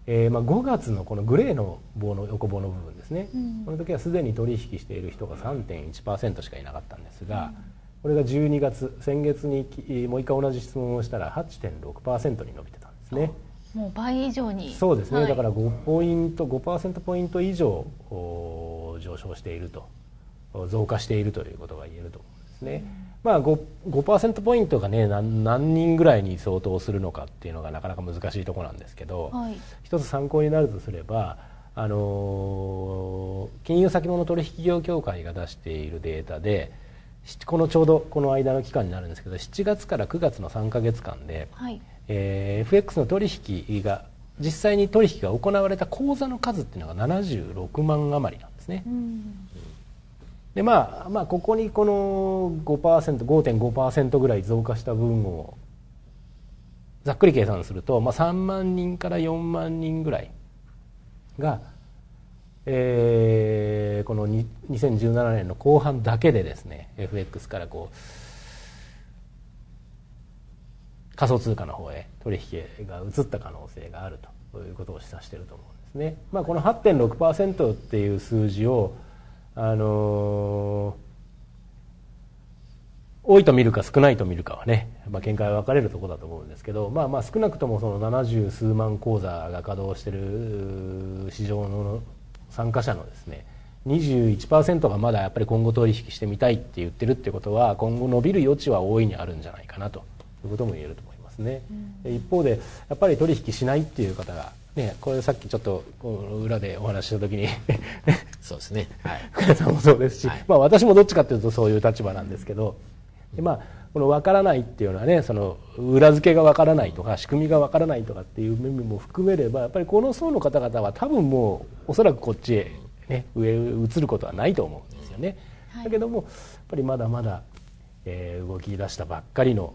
えー、まあ、5月のこのグレーの棒の横棒の部分ですね、うん、この時はすでに取引している人が3.1%しかいなかったんですが。うんこれが12月先月にもう一回同じ質問をしたら8.6%に伸びてたんですね。もう倍以上にそうですね、はい、だから5ポイント5%ポイント以上上昇していると増加しているということが言えると思うんですね、うん、まあ 5%, 5ポイントがね何人ぐらいに相当するのかっていうのがなかなか難しいとこなんですけど、はい、一つ参考になるとすればあのー、金融先物取引業協会が出しているデータでこのちょうどこの間の期間になるんですけど7月から9月の3か月間で、はいえー、FX の取引が実際に取引が行われた口座の数っていうのが76万余りなんですね。うん、でまあ、まあ、ここにこの 5%5.5% ぐらい増加した分をざっくり計算すると、まあ、3万人から4万人ぐらいがえー、この2017年の後半だけでですね FX からこう仮想通貨の方へ取引が移った可能性があるということを示唆していると思うんですね。まあ、この8.6%っていう数字をあのー、多いと見るか少ないと見るかはね、まあ、見解は分かれるところだと思うんですけど、まあ、まあ少なくともその70数万口座が稼働している市場の参加者のですね21%がまだやっぱり今後取引してみたいって言ってるってことは今後伸びる余地は大いにあるんじゃないかなということも言えると思いますね、うん、一方でやっぱり取引しないっていう方がね、これさっきちょっと裏でお話しした時に そうですね、はい、福 田さんもそうですし、はい、まあ、私もどっちかっていうとそういう立場なんですけど、でまあこの分からないっていうのはねその裏付けが分からないとか仕組みが分からないとかっていう面も含めればやっぱりこの層の方々は多分もうおそらくこっちへ、ね、上移ることはないと思うんですよね。はい、だけどもやっぱりまだまだ、えー、動き出したばっかりの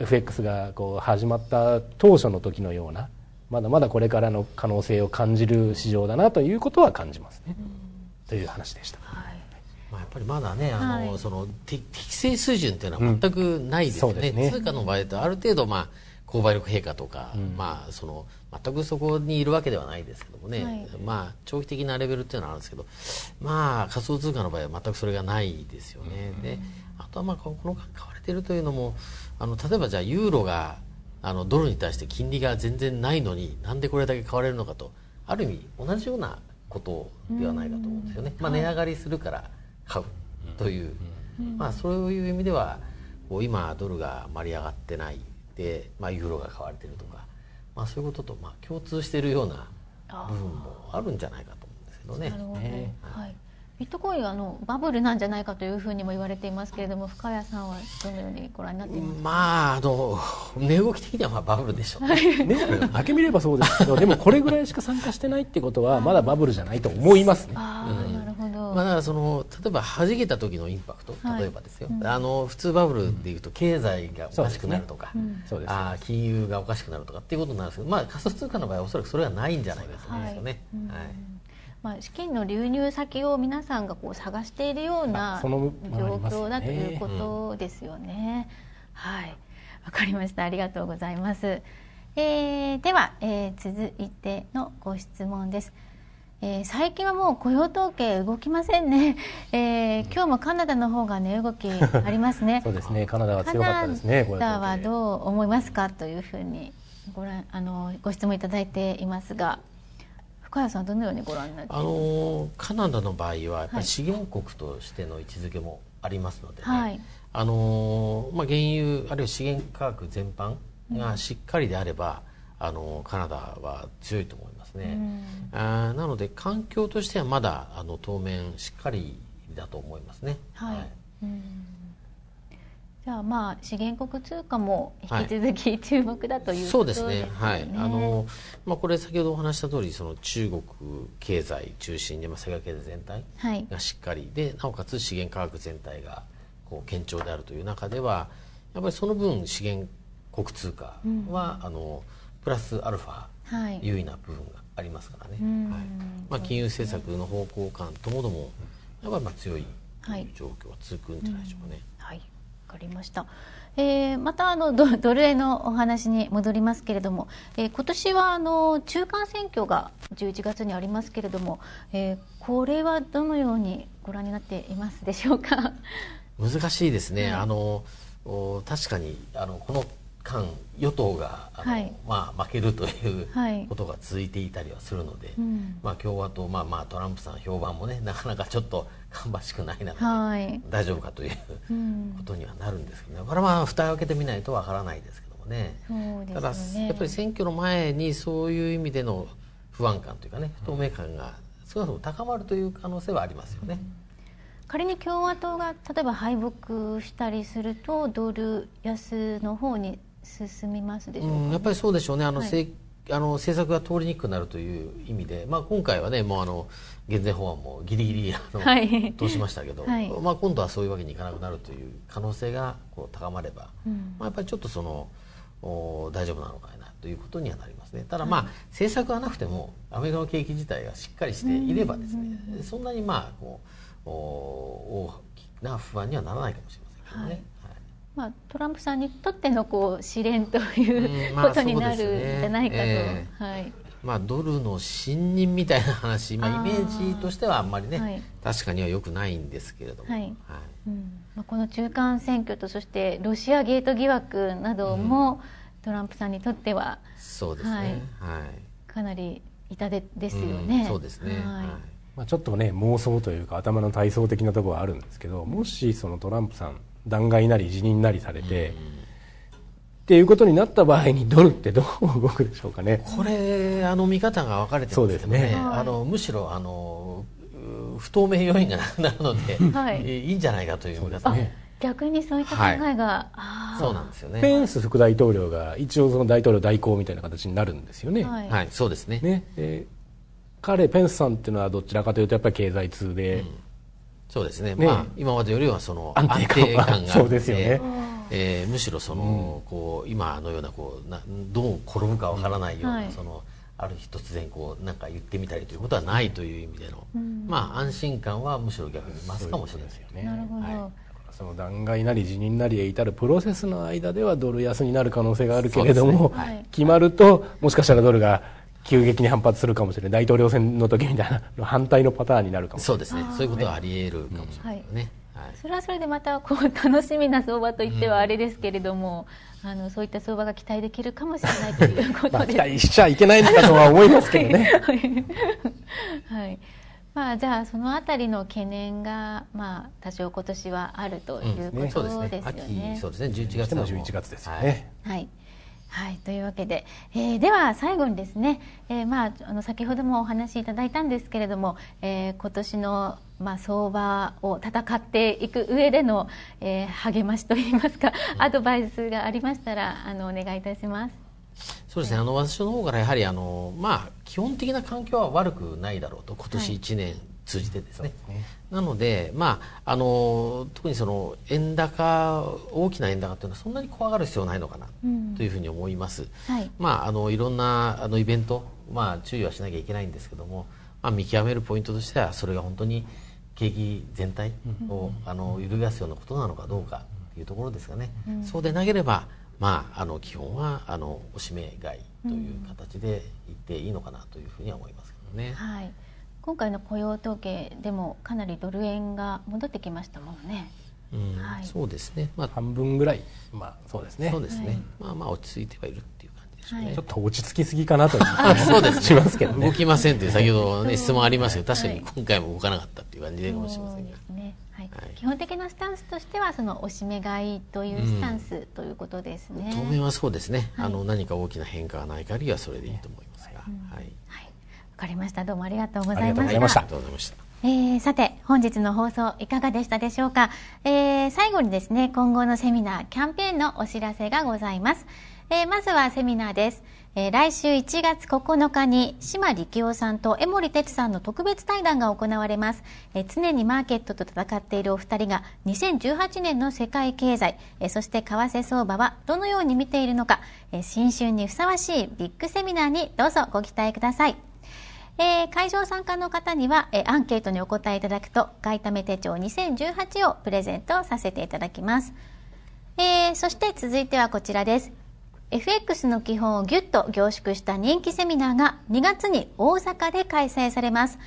FX がこう始まった当初の時のようなまだまだこれからの可能性を感じる市場だなということは感じますね。という話でした。はいまあ、やっぱりまだねあの、はい、その適正水準っていうのは全くないですよねうんね、通貨の場合とある程度、まあ、購買力陛下とか、うん、まあ、その全くそこにいるわけではないですけどもね、はい、まあ、長期的なレベルっていうのはあるんですけど、まあ、仮想通貨の場合は全くそれがないですよね。うん、であとはまあこの間買われてるというのもあの例えばじゃあユーロがあのドルに対して金利が全然ないのになんでこれだけ買われるのかとある意味同じようなことではないかと思うんですよね。まあ、値上がりするから、買うという、まあ、そういう意味ではこう今ドルがまり上がってないで、まあ、ユーロが買われてるとか、まあ、そういうこととまあ共通しているような部分もあるんじゃないかと思うんですけどね。なるほどねはいビットコインはあのバブルなんじゃないかというふうにも言われていますけれども深谷さんはどのようにご覧になっていますか、まあ、あの値動き的にはまあバブルでしょうねきだけ見ればそうですけど でもこれぐらいしか参加してないってことはまだバブルじゃないと思いますね。なるほど、まあ、だからその例えば弾けた時のインパクト、例えばですよ、うん、あの普通バブルでいうと経済がおかしくなるとか、そうですね、うん、あ金融がおかしくなるとかっていうことになるんですけど、まあ、仮想通貨の場合おそらくそれはないんじゃないかと思いますよね。はい、はいまあ、資金の流入先を皆さんがこう探しているような状況だということですよね。はい、わかりました。ありがとうございます。えー、では、えー、続いてのご質問です。えー、最近はもう雇用統計動きませんね、えー、今日もカナダの方が値、ね、動きありますね そうですねカナダは強かったですねカナダはどう思いますかというふうにご覧あのご質問いただいていますが深谷さんどのようにご覧になってあのカナダの場合はやっぱり資源国としての位置づけもありますので、ねはい、あのまあ、原油あるいは資源価格全般がしっかりであれば、うん、あのカナダは強いと思いますね、うん、あなので環境としてはまだあの当面しっかりだと思いますね。はい、はいうんじゃあまあ資源国通貨も引き続き注目だという、はい、そうですね。はい。あのまあこれ先ほどお話した通りその中国経済中心でまあ世界経済全体がしっかりで、でなおかつ資源価格全体がこう堅調であるという中ではやっぱりその分資源国通貨は、うん、あのプラスアルファ、はい、優位な部分がありますからね。はい。まあ金融政策の方向感ともどもやっぱりまあ強いい状況は続くんじゃないでしょうかね。はいうんかりました。えー、またあのドドル円のお話に戻りますけれども、えー、今年はあの中間選挙が11月にありますけれども、えー、これはどのようにご覧になっていますでしょうか。難しいですね。はい、あの確かにあのこの間与党があの、はい、まあ、負けるということが続いていたりはするので、はいうん、まあ、共和党、まあまあ、トランプさん評判もねなかなかちょっと芳しくないな、はい、大丈夫かという、ことにはなるんですけどねこれはまあ蓋を開けてみないとわからないですけどもねねただやっぱり選挙の前にそういう意味での不安感というかね不透明感が少なくとも高まるという可能性はありますよね。うん、仮に共和党が例えば敗北したりするとドル安の方に進みますでしょうか、ねうん、やっぱりそうでしょうねあの、はい、あの政策が通りにくくなるという意味で、まあ、今回はねもうあの減税法案もギリギリあの、はい、通しましたけど、はい、まあ、今度はそういうわけにいかなくなるという可能性がこう高まれば、うん、まあ、やっぱりちょっとそのお大丈夫なのかなということにはなりますねただまあ、政策はなくてもアメリカの景気自体がしっかりしていればですね、うん、そんなにまあこうお大きな不安にはならないかもしれませんけどね。まあ、トランプさんにとってのこう試練という、うことになるんじゃないかと。えー、はいまあ、ドルの信任みたいな話、まあ、イメージとしてはあんまりね、はい、確かにはよくないんですけれども、はい、はい、うんまあ、この中間選挙とそしてロシアゲート疑惑なども、うん、トランプさんにとってはそうですね、はい、はい、かなり痛手ですよね。うん、そうですね、はいまあ、ちょっとね妄想というか頭の体操的なところはあるんですけどもしそのトランプさん弾劾なり辞任なりされて。うんっていうことになった場合にドルってどう動くでしょうかね。これあの見方が分かれてますね。すねあのむしろあの不透明要因がなくなるので、はい、いいんじゃないかという見方ね。逆にそういった考えが、はい、そうなんですよねペンス副大統領が一応その大統領代行みたいな形になるんですよね、はい、はい、そうですねね、え彼ペンスさんっていうのはどちらかというとやっぱり経済通で、うん、そうですね、ね、まあ今までよりはその安定感がそうですよね、えーえー、むしろその、うん、こう今のようなこうなどう転ぶかわからないような、うんはい、そのある日突然こうなんか言ってみたりということはないという意味での、うん、まあ安心感はむしろ逆に増すかもしれないですよね。はい、その弾劾なり辞任なりへ至るプロセスの間ではドル安になる可能性があるけれども、ねはい、決まるともしかしたらドルが急激に反発するかもしれない大統領選の時みたいな反対のパターンになるかもしれないそうですねそういうことはあり得るかもしれないね。それはそれでまたこう楽しみな相場といってはあれですけれども、うん、あのそういった相場が期待できるかもしれないということで期待しちゃいけないんだとは思いますけどね。はい、まあ、じゃあそのあたりの懸念が、まあ、多少今年はあるということですよね。うん、そうですね。そうですね。11月も11月ですよね。はい、はいはいというわけで、えー、では最後にですね、えー、まああの先ほどもお話しいただいたんですけれども、えー、今年のまあ、相場を戦っていく上での、えー、励ましといいますか、アドバイスがありましたらあのお願いいたします。そうですねあの私の方からやはりあの、まあ、基本的な環境は悪くないだろうと今年1年通じてですね、はい、なので、まあ、あの特にその円高大きな円高というのはそんなに怖がる必要ないのかなというふうに思います。はい、まあ、あのいろんなあのイベント、まあ、注意はしなきゃいけないんですけども、まあ、見極めるポイントとしてはそれが本当に景気全体を、あの揺るがすようなことなのかどうかというところですかね。うん、そうでなければまあ、あの基本はあのおしめ買いという形で言っていいのかなというふうには思いますけどね。うん、はい今回の雇用統計でもかなりドル円が戻ってきましたもんね。うんはい、そうですね、まあ、半分ぐらい、まあ、そうですねそうですね、はい、まあまあ落ち着いてはいるっていう感じでしょうね、はい、ちょっと落ち着きすぎかなとそうです、ね、しますけど、ね、動きませんって先ほど、ね、質問ありましたけど確かに今回も動かなかったっていう感じでかもしれませんが、ねはい基本的なスタンスとしてはそのおしめ買いというスタンス、ということですね当面はそうですね、あの何か大きな変化がない限りはそれでいいと思いますが、はいかりました。どうもありがとうございました。えー、さて本日の放送いかがでしたでしょうか、えー、最後にですね今後のセミナーキャンペーンのお知らせがございます、えー、まずはセミナーです、えー、来週1月9日に島力夫さんと江森哲さんの特別対談が行われます、えー、常にマーケットと戦っているお二人が2018年の世界経済、えー、そして為替相場はどのように見ているのか、えー、新春にふさわしいビッグセミナーにどうぞご期待くださいえー、会場参加の方には、えー、アンケートにお答えいただくと外為手帳2018をプレゼントさせていただきます、えー、そして続いてはこちらです FX の基本をぎゅっと凝縮した人気セミナーが2月に大阪で開催されます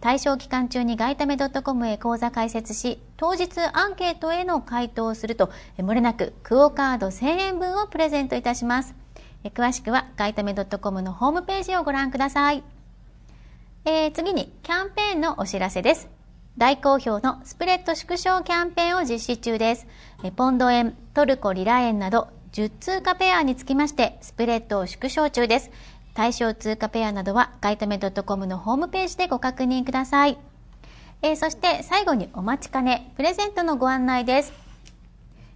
対象期間中に外為 .com へ講座開設し当日アンケートへの回答をするともれなくクオカード1000円分をプレゼントいたします詳しくは外為 .com のホームページをご覧くださいえー、次にキャンペーンのお知らせです。大好評のスプレッド縮小キャンペーンを実施中です。えポンド円、トルコリラ円など10通貨ペアにつきましてスプレッドを縮小中です。対象通貨ペアなどはガイトメ .com のホームページでご確認ください。えー、そして最後にお待ちかね、プレゼントのご案内です。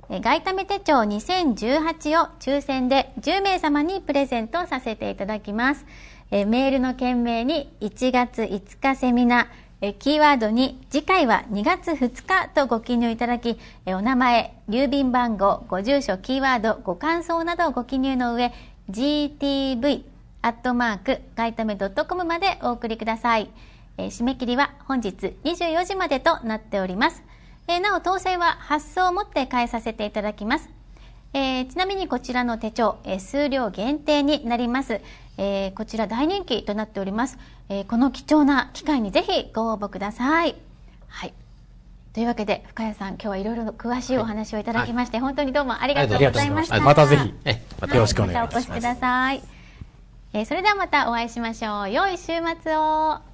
え、外為手帳2018を抽選で10名様にプレゼントさせていただきます。えメールの件名に1月5日セミナーえキーワードに次回は2月2日とご記入いただきえお名前郵便番号ご住所キーワードご感想などをご記入の上 GTV アットマーク外為ドットコムまでお送りください、え締め切りは本日24時までとなっております、えなお当選は発送をもって返させていただきますえー、ちなみにこちらの手帳、えー、数量限定になります。えー、こちら大人気となっております、えー、この貴重な機会にぜひご応募くださいはいというわけで深谷さん今日はいろいろ詳しいお話をいただきまして、はい、本当にどうもありがとうございましたまたぜひ、よろしくお願いします、はい、またお越しください、えー、それではまたお会いしましょう良い週末を